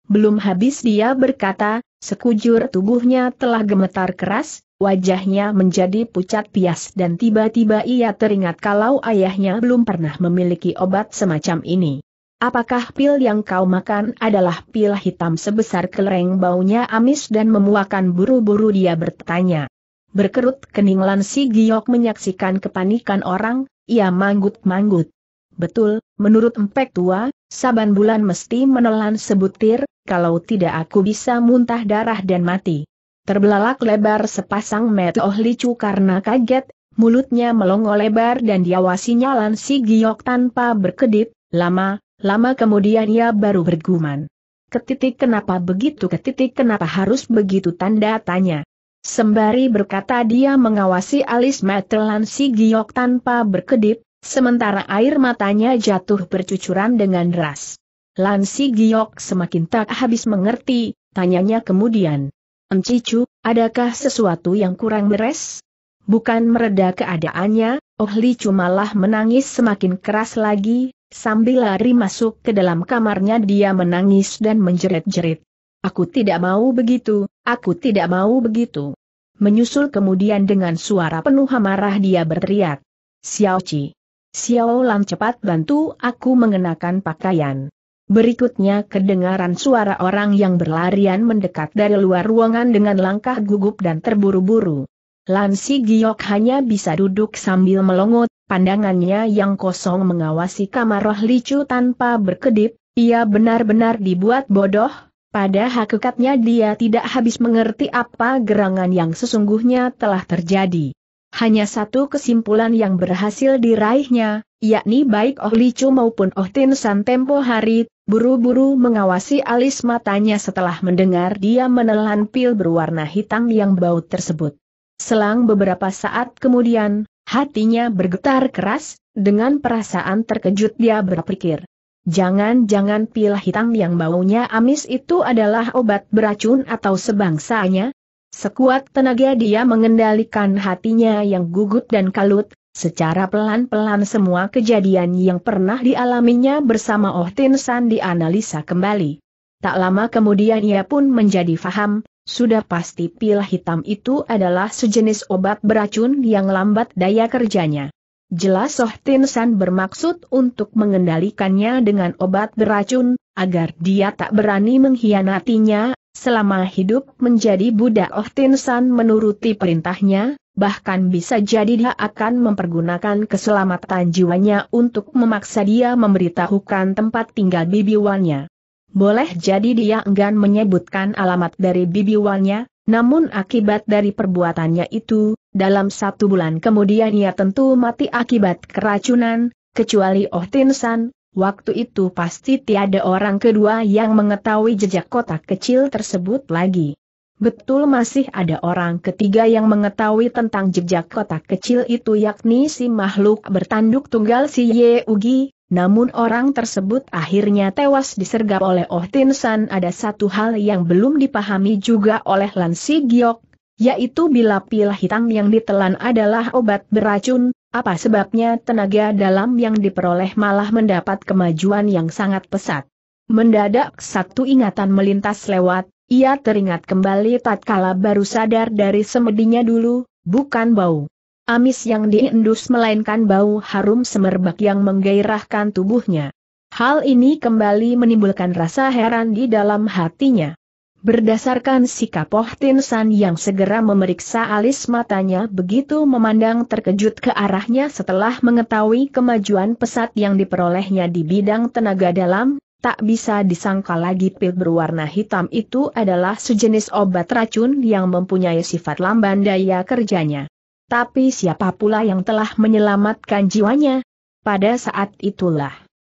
Belum habis dia berkata, sekujur tubuhnya telah gemetar keras, wajahnya menjadi pucat pias dan tiba-tiba ia teringat kalau ayahnya belum pernah memiliki obat semacam ini. Apakah pil yang kau makan adalah pil hitam sebesar kelereng baunya amis dan memuakan buru-buru dia bertanya. Berkerut kening Lansi Giok menyaksikan kepanikan orang, ia manggut-manggut. Betul, menurut empek tua, saban bulan mesti menelan sebutir, kalau tidak aku bisa muntah darah dan mati. Terbelalak lebar sepasang mata Oh Licu karena kaget, mulutnya melongo lebar dan diawasinya nyalan giok tanpa berkedip, lama, lama kemudian ia baru berguman. Ketitik kenapa begitu ketitik kenapa harus begitu tanda tanya. Sembari berkata dia mengawasi alis metelan si giok tanpa berkedip, Sementara air matanya jatuh bercucuran dengan deras. Lansi Giok semakin tak habis mengerti, tanyanya kemudian. Encicu, adakah sesuatu yang kurang beres? Bukan mereda keadaannya, Oh Li malah menangis semakin keras lagi, sambil lari masuk ke dalam kamarnya dia menangis dan menjerit-jerit. Aku tidak mau begitu, aku tidak mau begitu. Menyusul kemudian dengan suara penuh amarah dia berteriak. Xiao Qi. Xiao Lan cepat bantu aku mengenakan pakaian. Berikutnya kedengaran suara orang yang berlarian mendekat dari luar ruangan dengan langkah gugup dan terburu-buru. Lan Si Giok hanya bisa duduk sambil melongot, pandangannya yang kosong mengawasi kamar roh licu tanpa berkedip, ia benar-benar dibuat bodoh, pada hakikatnya dia tidak habis mengerti apa gerangan yang sesungguhnya telah terjadi hanya satu kesimpulan yang berhasil diraihnya, yakni baik Oh Licu maupun Oh Tin San tempo hari, buru-buru mengawasi alis matanya setelah mendengar dia menelan pil berwarna hitam yang bau tersebut. Selang beberapa saat kemudian, hatinya bergetar keras, dengan perasaan terkejut dia berpikir. Jangan-jangan pil hitam yang baunya amis itu adalah obat beracun atau sebangsanya, Sekuat tenaga dia mengendalikan hatinya yang gugut dan kalut, secara pelan-pelan semua kejadian yang pernah dialaminya bersama Oh Tin San dianalisa kembali. Tak lama kemudian ia pun menjadi faham, sudah pasti pil hitam itu adalah sejenis obat beracun yang lambat daya kerjanya. Jelas Oh Tin San bermaksud untuk mengendalikannya dengan obat beracun, agar dia tak berani mengkhianatinya Selama hidup menjadi Buddha, Oh Tin San menuruti perintahnya, bahkan bisa jadi dia akan mempergunakan keselamatan jiwanya untuk memaksa dia memberitahukan tempat tinggal Bibi bibiwannya. Boleh jadi dia enggan menyebutkan alamat dari Bibi bibiwannya, namun akibat dari perbuatannya itu, dalam satu bulan kemudian ia tentu mati akibat keracunan, kecuali Oh Tin San, Waktu itu pasti tiada orang kedua yang mengetahui jejak kotak kecil tersebut lagi. Betul masih ada orang ketiga yang mengetahui tentang jejak kotak kecil itu yakni si makhluk bertanduk tunggal si Ye Ugi, namun orang tersebut akhirnya tewas disergap oleh Oh Tinsan. Ada satu hal yang belum dipahami juga oleh Lan Si Giok, yaitu bila pil hitam yang ditelan adalah obat beracun, apa sebabnya tenaga dalam yang diperoleh malah mendapat kemajuan yang sangat pesat. Mendadak satu ingatan melintas lewat, ia teringat kembali tatkala baru sadar dari semedinya dulu, bukan bau. Amis yang diendus melainkan bau harum semerbak yang menggairahkan tubuhnya. Hal ini kembali menimbulkan rasa heran di dalam hatinya. Berdasarkan sikap Oh Tin San yang segera memeriksa alis matanya begitu memandang terkejut ke arahnya setelah mengetahui kemajuan pesat yang diperolehnya di bidang tenaga dalam, tak bisa disangka lagi pil berwarna hitam itu adalah sejenis obat racun yang mempunyai sifat lamban daya kerjanya. Tapi siapa pula yang telah menyelamatkan jiwanya? Pada saat itulah.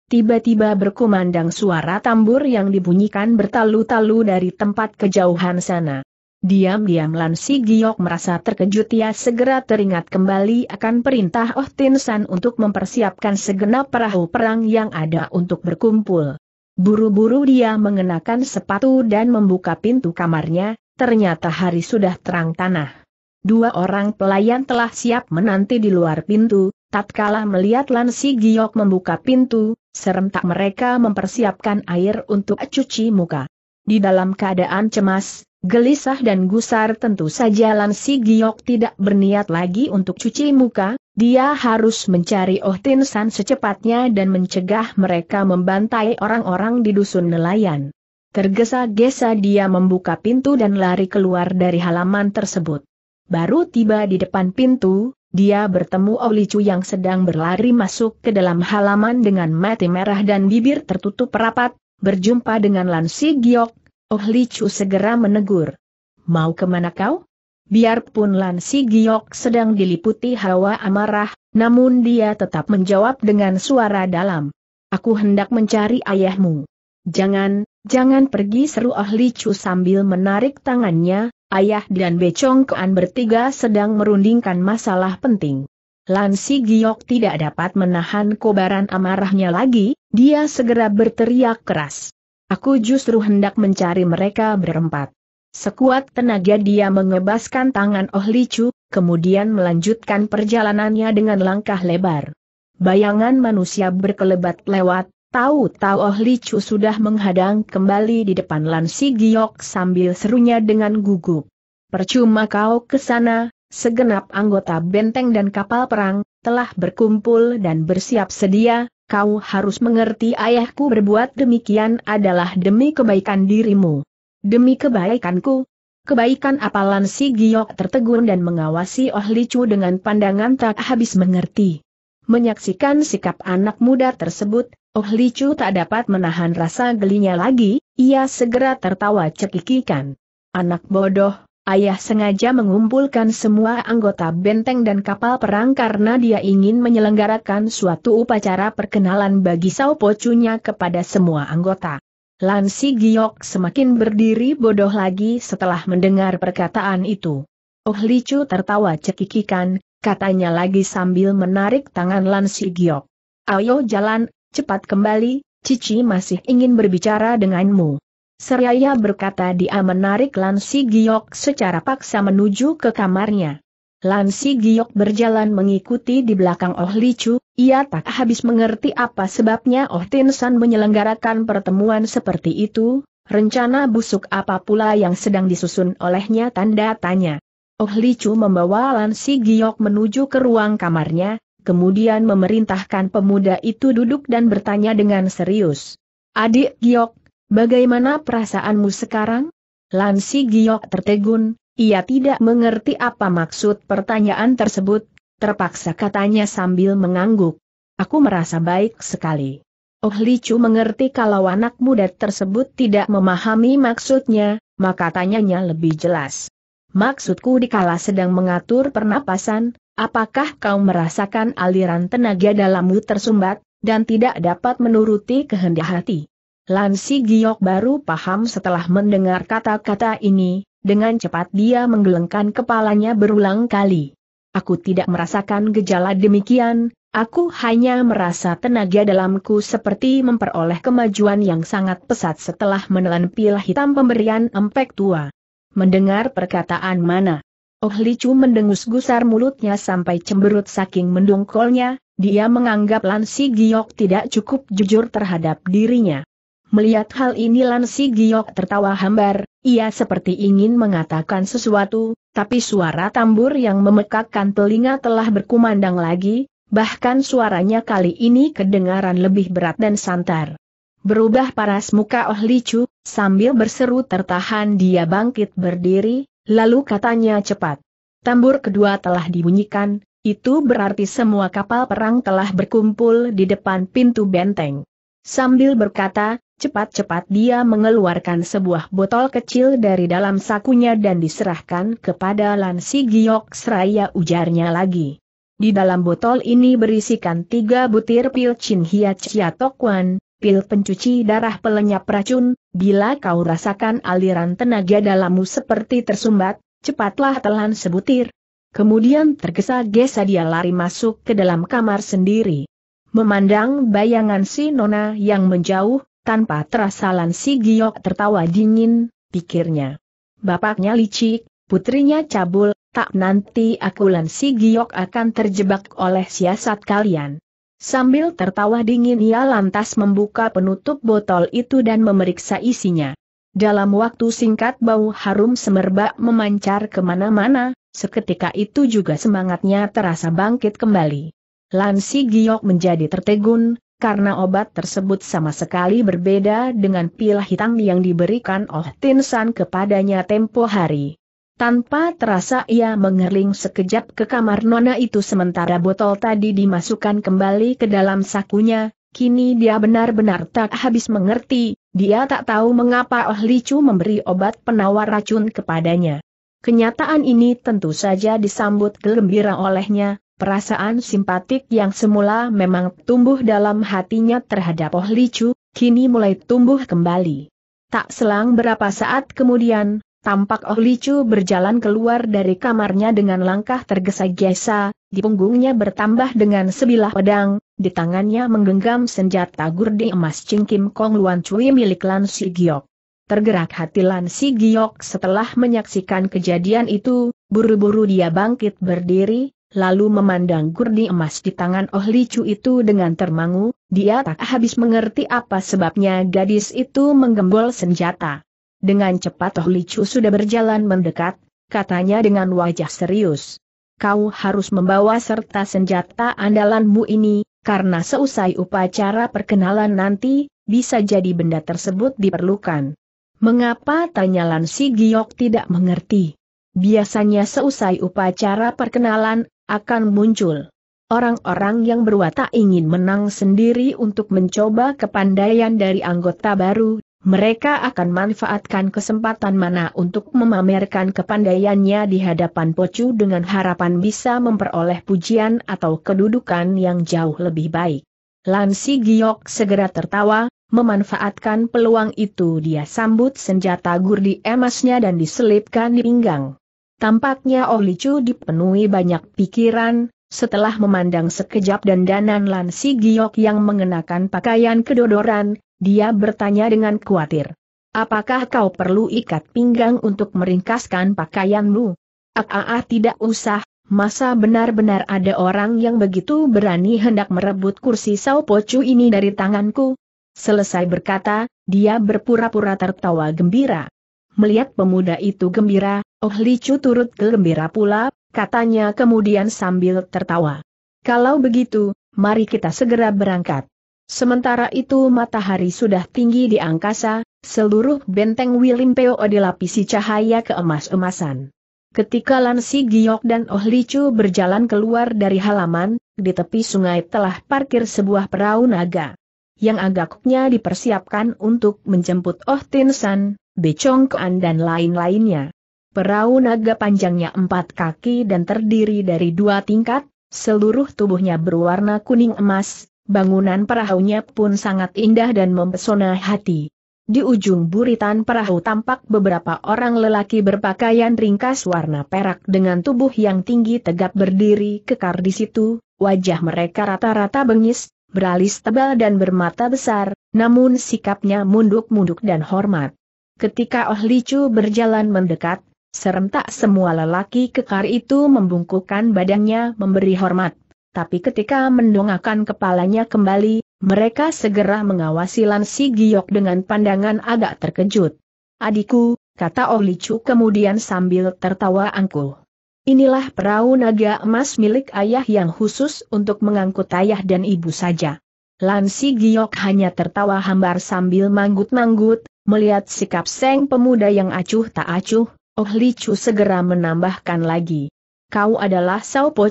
Tiba-tiba berkumandang suara tambur yang dibunyikan bertalu-talu dari tempat kejauhan sana. Diam-diam Lan Giok merasa terkejut ia segera teringat kembali akan perintah Oh Tin San untuk mempersiapkan segenap perahu perang yang ada untuk berkumpul. Buru-buru dia mengenakan sepatu dan membuka pintu kamarnya, ternyata hari sudah terang tanah. Dua orang pelayan telah siap menanti di luar pintu, tatkala melihat Lan Giok membuka pintu, Serentak mereka mempersiapkan air untuk cuci muka. Di dalam keadaan cemas, gelisah dan gusar tentu saja Si Giok tidak berniat lagi untuk cuci muka, dia harus mencari Oh Tin San secepatnya dan mencegah mereka membantai orang-orang di dusun nelayan. Tergesa-gesa dia membuka pintu dan lari keluar dari halaman tersebut. Baru tiba di depan pintu, dia bertemu Oli oh Chu yang sedang berlari masuk ke dalam halaman dengan mati merah dan bibir tertutup rapat, berjumpa dengan Lansi Giok, oh Chu segera menegur. Mau kemana kau? Biarpun Lansi Giok sedang diliputi hawa amarah, namun dia tetap menjawab dengan suara dalam. Aku hendak mencari ayahmu. Jangan, jangan pergi seru Ahli oh Chu sambil menarik tangannya, ayah dan Becong Kean bertiga sedang merundingkan masalah penting. Lansi Giok tidak dapat menahan kobaran amarahnya lagi, dia segera berteriak keras. Aku justru hendak mencari mereka berempat. Sekuat tenaga dia mengebaskan tangan Oh Chu, kemudian melanjutkan perjalanannya dengan langkah lebar. Bayangan manusia berkelebat lewat, Tahu-tahu Oh Licu sudah menghadang kembali di depan Lan Si Giok sambil serunya dengan gugup. Percuma kau ke sana, segenap anggota benteng dan kapal perang, telah berkumpul dan bersiap sedia, kau harus mengerti ayahku berbuat demikian adalah demi kebaikan dirimu. Demi kebaikanku, kebaikan Lan si Giok tertegun dan mengawasi Oh Chu dengan pandangan tak habis mengerti. Menyaksikan sikap anak muda tersebut, Oh Licu tak dapat menahan rasa gelinya lagi, ia segera tertawa cekikikan. Anak bodoh, ayah sengaja mengumpulkan semua anggota benteng dan kapal perang karena dia ingin menyelenggarakan suatu upacara perkenalan bagi Sao Pocunya kepada semua anggota. Lansi Giok semakin berdiri bodoh lagi setelah mendengar perkataan itu. Oh Licu tertawa cekikikan, katanya lagi sambil menarik tangan Lansi Giok. Ayo jalan, cepat kembali, Cici masih ingin berbicara denganmu. Seraya berkata dia menarik Lansi Giok secara paksa menuju ke kamarnya. Lansi Giok berjalan mengikuti di belakang Oh Licu, ia tak habis mengerti apa sebabnya Oh Tinsan menyelenggarakan pertemuan seperti itu, rencana busuk apa pula yang sedang disusun olehnya tanda tanya. Oh Licu membawa Lansi Giok menuju ke ruang kamarnya, kemudian memerintahkan pemuda itu duduk dan bertanya dengan serius. Adik Giok, bagaimana perasaanmu sekarang? Lansi Giok tertegun, ia tidak mengerti apa maksud pertanyaan tersebut, terpaksa katanya sambil mengangguk. Aku merasa baik sekali. Oh Li Chu mengerti kalau anak muda tersebut tidak memahami maksudnya, maka tanyanya lebih jelas. Maksudku dikala sedang mengatur pernapasan, Apakah kau merasakan aliran tenaga dalammu tersumbat, dan tidak dapat menuruti kehendak hati? Lansi Giok baru paham setelah mendengar kata-kata ini, dengan cepat dia menggelengkan kepalanya berulang kali. Aku tidak merasakan gejala demikian, Aku hanya merasa tenaga dalamku seperti memperoleh kemajuan yang sangat pesat setelah menelan pil hitam pemberian empek tua. Mendengar perkataan mana? Oh Chu mendengus gusar mulutnya sampai cemberut saking mendongkolnya, dia menganggap Lansi Giok tidak cukup jujur terhadap dirinya. Melihat hal ini Lansi Giok tertawa hambar, ia seperti ingin mengatakan sesuatu, tapi suara tambur yang memekakkan telinga telah berkumandang lagi, bahkan suaranya kali ini kedengaran lebih berat dan santar. Berubah paras muka Oh Chu, sambil berseru tertahan dia bangkit berdiri, Lalu katanya cepat. Tambur kedua telah dibunyikan, itu berarti semua kapal perang telah berkumpul di depan pintu benteng. Sambil berkata, cepat-cepat dia mengeluarkan sebuah botol kecil dari dalam sakunya dan diserahkan kepada Lansi Giok Seraya ujarnya lagi. Di dalam botol ini berisikan tiga butir pil Chin Hia Chia Tok Wan pil pencuci darah pelenyap racun, bila kau rasakan aliran tenaga dalammu seperti tersumbat, cepatlah telan sebutir. Kemudian tergesa-gesa dia lari masuk ke dalam kamar sendiri. Memandang bayangan si Nona yang menjauh, tanpa terasa Lan si Giok tertawa dingin, pikirnya. Bapaknya licik, putrinya cabul, tak nanti aku Lan si Giok akan terjebak oleh siasat kalian. Sambil tertawa dingin ia lantas membuka penutup botol itu dan memeriksa isinya. Dalam waktu singkat bau harum semerbak memancar kemana-mana, seketika itu juga semangatnya terasa bangkit kembali. Lansi Giok menjadi tertegun, karena obat tersebut sama sekali berbeda dengan pil hitam yang diberikan Oh Tinsan kepadanya tempo hari. Tanpa terasa ia mengerling sekejap ke kamar nona itu sementara botol tadi dimasukkan kembali ke dalam sakunya, kini dia benar-benar tak habis mengerti, dia tak tahu mengapa Oh Licu memberi obat penawar racun kepadanya. Kenyataan ini tentu saja disambut gembira olehnya, perasaan simpatik yang semula memang tumbuh dalam hatinya terhadap Oh Licu, kini mulai tumbuh kembali. Tak selang berapa saat kemudian, Tampak Oh Licu berjalan keluar dari kamarnya dengan langkah tergesa-gesa, di punggungnya bertambah dengan sebilah pedang, di tangannya menggenggam senjata gurdi emas cingkim Kong Luan Cui milik Lan Si Giok. Tergerak hati Lan Si Giok setelah menyaksikan kejadian itu, buru-buru dia bangkit berdiri, lalu memandang gurdi emas di tangan Oh Licu itu dengan termangu, dia tak habis mengerti apa sebabnya gadis itu menggembol senjata. Dengan cepat Toh Licu sudah berjalan mendekat, katanya dengan wajah serius. Kau harus membawa serta senjata andalanmu ini, karena seusai upacara perkenalan nanti, bisa jadi benda tersebut diperlukan. Mengapa tanya Lansi Giok tidak mengerti? Biasanya seusai upacara perkenalan, akan muncul orang-orang yang berwatak ingin menang sendiri untuk mencoba kepandaian dari anggota baru, mereka akan manfaatkan kesempatan mana untuk memamerkan kepandaiannya di hadapan Pocu dengan harapan bisa memperoleh pujian atau kedudukan yang jauh lebih baik. Lansi Giok segera tertawa, memanfaatkan peluang itu dia sambut senjata gurdi emasnya dan diselipkan di pinggang. Tampaknya Oli Chu dipenuhi banyak pikiran, setelah memandang sekejap dandanan Lansi Giok yang mengenakan pakaian kedodoran, dia bertanya dengan khawatir. Apakah kau perlu ikat pinggang untuk meringkaskan pakaianmu? Ah, tidak usah, masa benar-benar ada orang yang begitu berani hendak merebut kursi Sao Pocu ini dari tanganku? Selesai berkata, dia berpura-pura tertawa gembira. Melihat pemuda itu gembira, Oh Licu turut gembira pula, katanya kemudian sambil tertawa. Kalau begitu, mari kita segera berangkat. Sementara itu matahari sudah tinggi di angkasa, seluruh benteng Wilimpeo dilapisi cahaya keemas-emasan. Ketika Lansi Giok dan Oh Licu berjalan keluar dari halaman, di tepi sungai telah parkir sebuah perahu naga. Yang agaknya dipersiapkan untuk menjemput Oh Tinsan, San, Becong dan lain-lainnya. Perahu naga panjangnya empat kaki dan terdiri dari dua tingkat, seluruh tubuhnya berwarna kuning emas, bangunan perahunya pun sangat indah dan mempesona hati. Di ujung buritan perahu tampak beberapa orang lelaki berpakaian ringkas warna perak dengan tubuh yang tinggi tegap berdiri kekar di situ, wajah mereka rata-rata bengis, beralis tebal dan bermata besar, namun sikapnya munduk-munduk dan hormat. Ketika Oh Licu berjalan mendekat, serentak semua lelaki kekar itu membungkukkan badannya memberi hormat tapi ketika mendongakkan kepalanya kembali, mereka segera mengawasi Lansi Giok dengan pandangan agak terkejut. Adikku, kata Olicu oh kemudian sambil tertawa angkuh. Inilah perahu naga emas milik ayah yang khusus untuk mengangkut ayah dan ibu saja. Lansi Giok hanya tertawa hambar sambil manggut-manggut, melihat sikap seng pemuda yang acuh tak acuh, Oh Li segera menambahkan lagi. Kau adalah Sao Po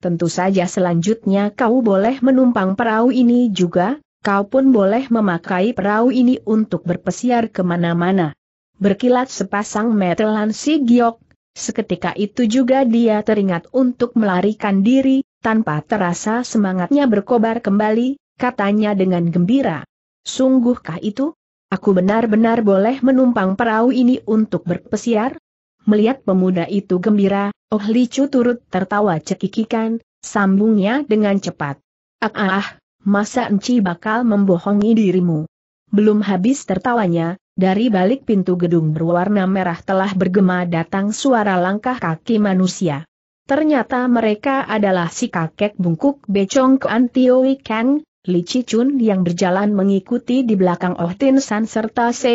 Tentu saja selanjutnya kau boleh menumpang perahu ini juga, kau pun boleh memakai perahu ini untuk berpesiar kemana-mana. Berkilat sepasang metelan si giok, seketika itu juga dia teringat untuk melarikan diri, tanpa terasa semangatnya berkobar kembali, katanya dengan gembira. Sungguhkah itu? Aku benar-benar boleh menumpang perahu ini untuk berpesiar? Melihat pemuda itu gembira, Oh Chu turut tertawa cekikikan, sambungnya dengan cepat. Ah, ah ah masa Enci bakal membohongi dirimu? Belum habis tertawanya, dari balik pintu gedung berwarna merah telah bergema datang suara langkah kaki manusia. Ternyata mereka adalah si kakek bungkuk Becong Keantioi Kang, Li Chun yang berjalan mengikuti di belakang Oh Tin San serta Se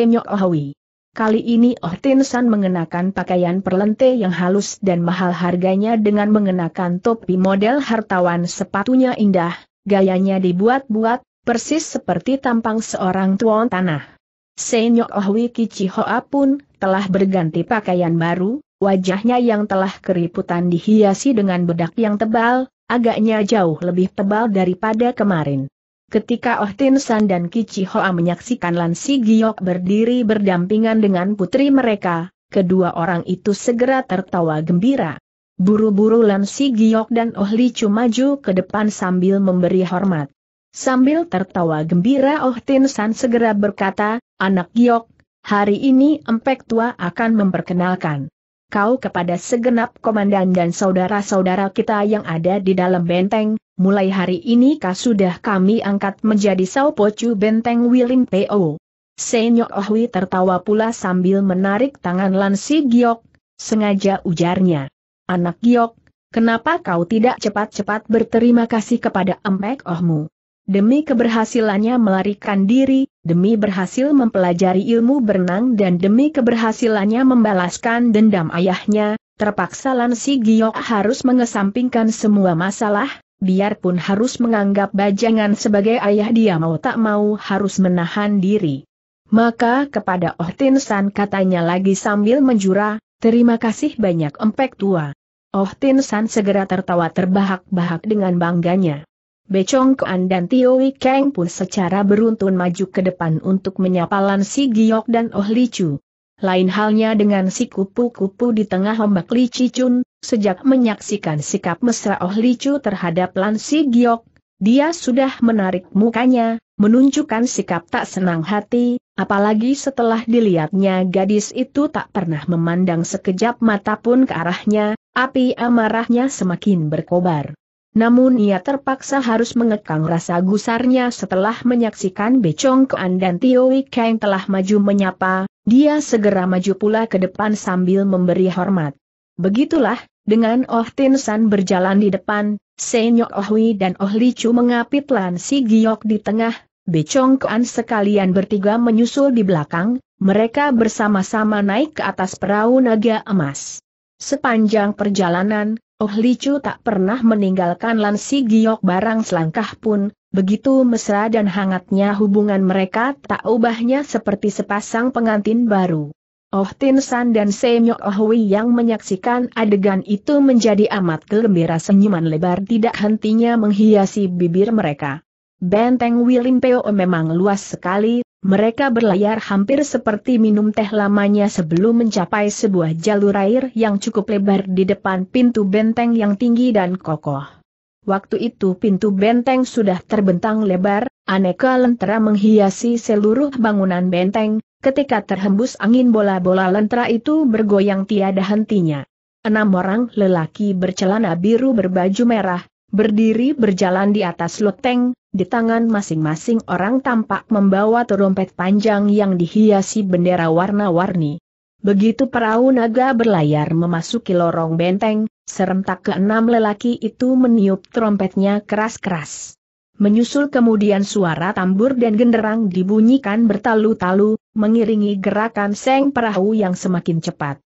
Kali ini Oh Tin San mengenakan pakaian perlente yang halus dan mahal harganya dengan mengenakan topi model hartawan sepatunya indah, gayanya dibuat-buat, persis seperti tampang seorang tuan tanah. Senyok Oh Ohwi Hoa pun telah berganti pakaian baru, wajahnya yang telah keriputan dihiasi dengan bedak yang tebal, agaknya jauh lebih tebal daripada kemarin. Ketika Oh Tin San dan Kichi Hoa menyaksikan Lan Si Giok berdiri berdampingan dengan putri mereka, kedua orang itu segera tertawa gembira. Buru-buru Lan Si Giok dan Oh Li Chu maju ke depan sambil memberi hormat. Sambil tertawa gembira Oh Tin San segera berkata, Anak Giok, hari ini Empek Tua akan memperkenalkan kau kepada segenap komandan dan saudara-saudara kita yang ada di dalam benteng, mulai hari ini kah sudah kami angkat menjadi Saupocu Benteng wilin P.O. Senyok Ohwi tertawa pula sambil menarik tangan Lansi Giok, sengaja ujarnya. Anak Giok, kenapa kau tidak cepat-cepat berterima kasih kepada Empek Ohmu? Demi keberhasilannya melarikan diri, demi berhasil mempelajari ilmu berenang dan demi keberhasilannya membalaskan dendam ayahnya, terpaksa Lansi Giok harus mengesampingkan semua masalah, biarpun harus menganggap bajangan sebagai ayah dia mau tak mau harus menahan diri. Maka kepada Oh Tin San katanya lagi sambil menjura, terima kasih banyak empek tua. Oh Tin San segera tertawa terbahak-bahak dengan bangganya. Becong Kean dan Tio Wei Kang pun secara beruntun maju ke depan untuk menyapalan Si Giok dan Oh Li Chu. Lain halnya dengan si kupu-kupu di tengah ombak Li Cicun, sejak menyaksikan sikap mesra Oh Li Chu terhadap Lan Si Giok, dia sudah menarik mukanya, menunjukkan sikap tak senang hati, apalagi setelah dilihatnya gadis itu tak pernah memandang sekejap mata pun ke arahnya, api amarahnya semakin berkobar. Namun ia terpaksa harus mengekang rasa gusarnya setelah menyaksikan Becong Kean dan Tio Wikeng telah maju menyapa, dia segera maju pula ke depan sambil memberi hormat. Begitulah, dengan Oh Tin San berjalan di depan, Senyok Oh Hui dan Oh Li Chu mengapit Lan Si Giok di tengah, Becong Kuan sekalian bertiga menyusul di belakang, mereka bersama-sama naik ke atas perahu naga emas. Sepanjang perjalanan, Oh Li Chu tak pernah meninggalkan Lan Si Giok barang selangkah pun, Begitu mesra dan hangatnya hubungan mereka tak ubahnya seperti sepasang pengantin baru. Oh Tin San dan Semyo Oh yang menyaksikan adegan itu menjadi amat gembira senyuman lebar tidak hentinya menghiasi bibir mereka. Benteng Peo memang luas sekali, mereka berlayar hampir seperti minum teh lamanya sebelum mencapai sebuah jalur air yang cukup lebar di depan pintu benteng yang tinggi dan kokoh. Waktu itu pintu benteng sudah terbentang lebar, aneka lentera menghiasi seluruh bangunan benteng, ketika terhembus angin bola-bola lentera itu bergoyang tiada hentinya. Enam orang lelaki bercelana biru berbaju merah, berdiri berjalan di atas loteng, di tangan masing-masing orang tampak membawa terompet panjang yang dihiasi bendera warna-warni. Begitu perahu naga berlayar memasuki lorong benteng, serentak keenam lelaki itu meniup trompetnya keras-keras. Menyusul kemudian suara tambur dan genderang dibunyikan bertalu-talu, mengiringi gerakan seng perahu yang semakin cepat.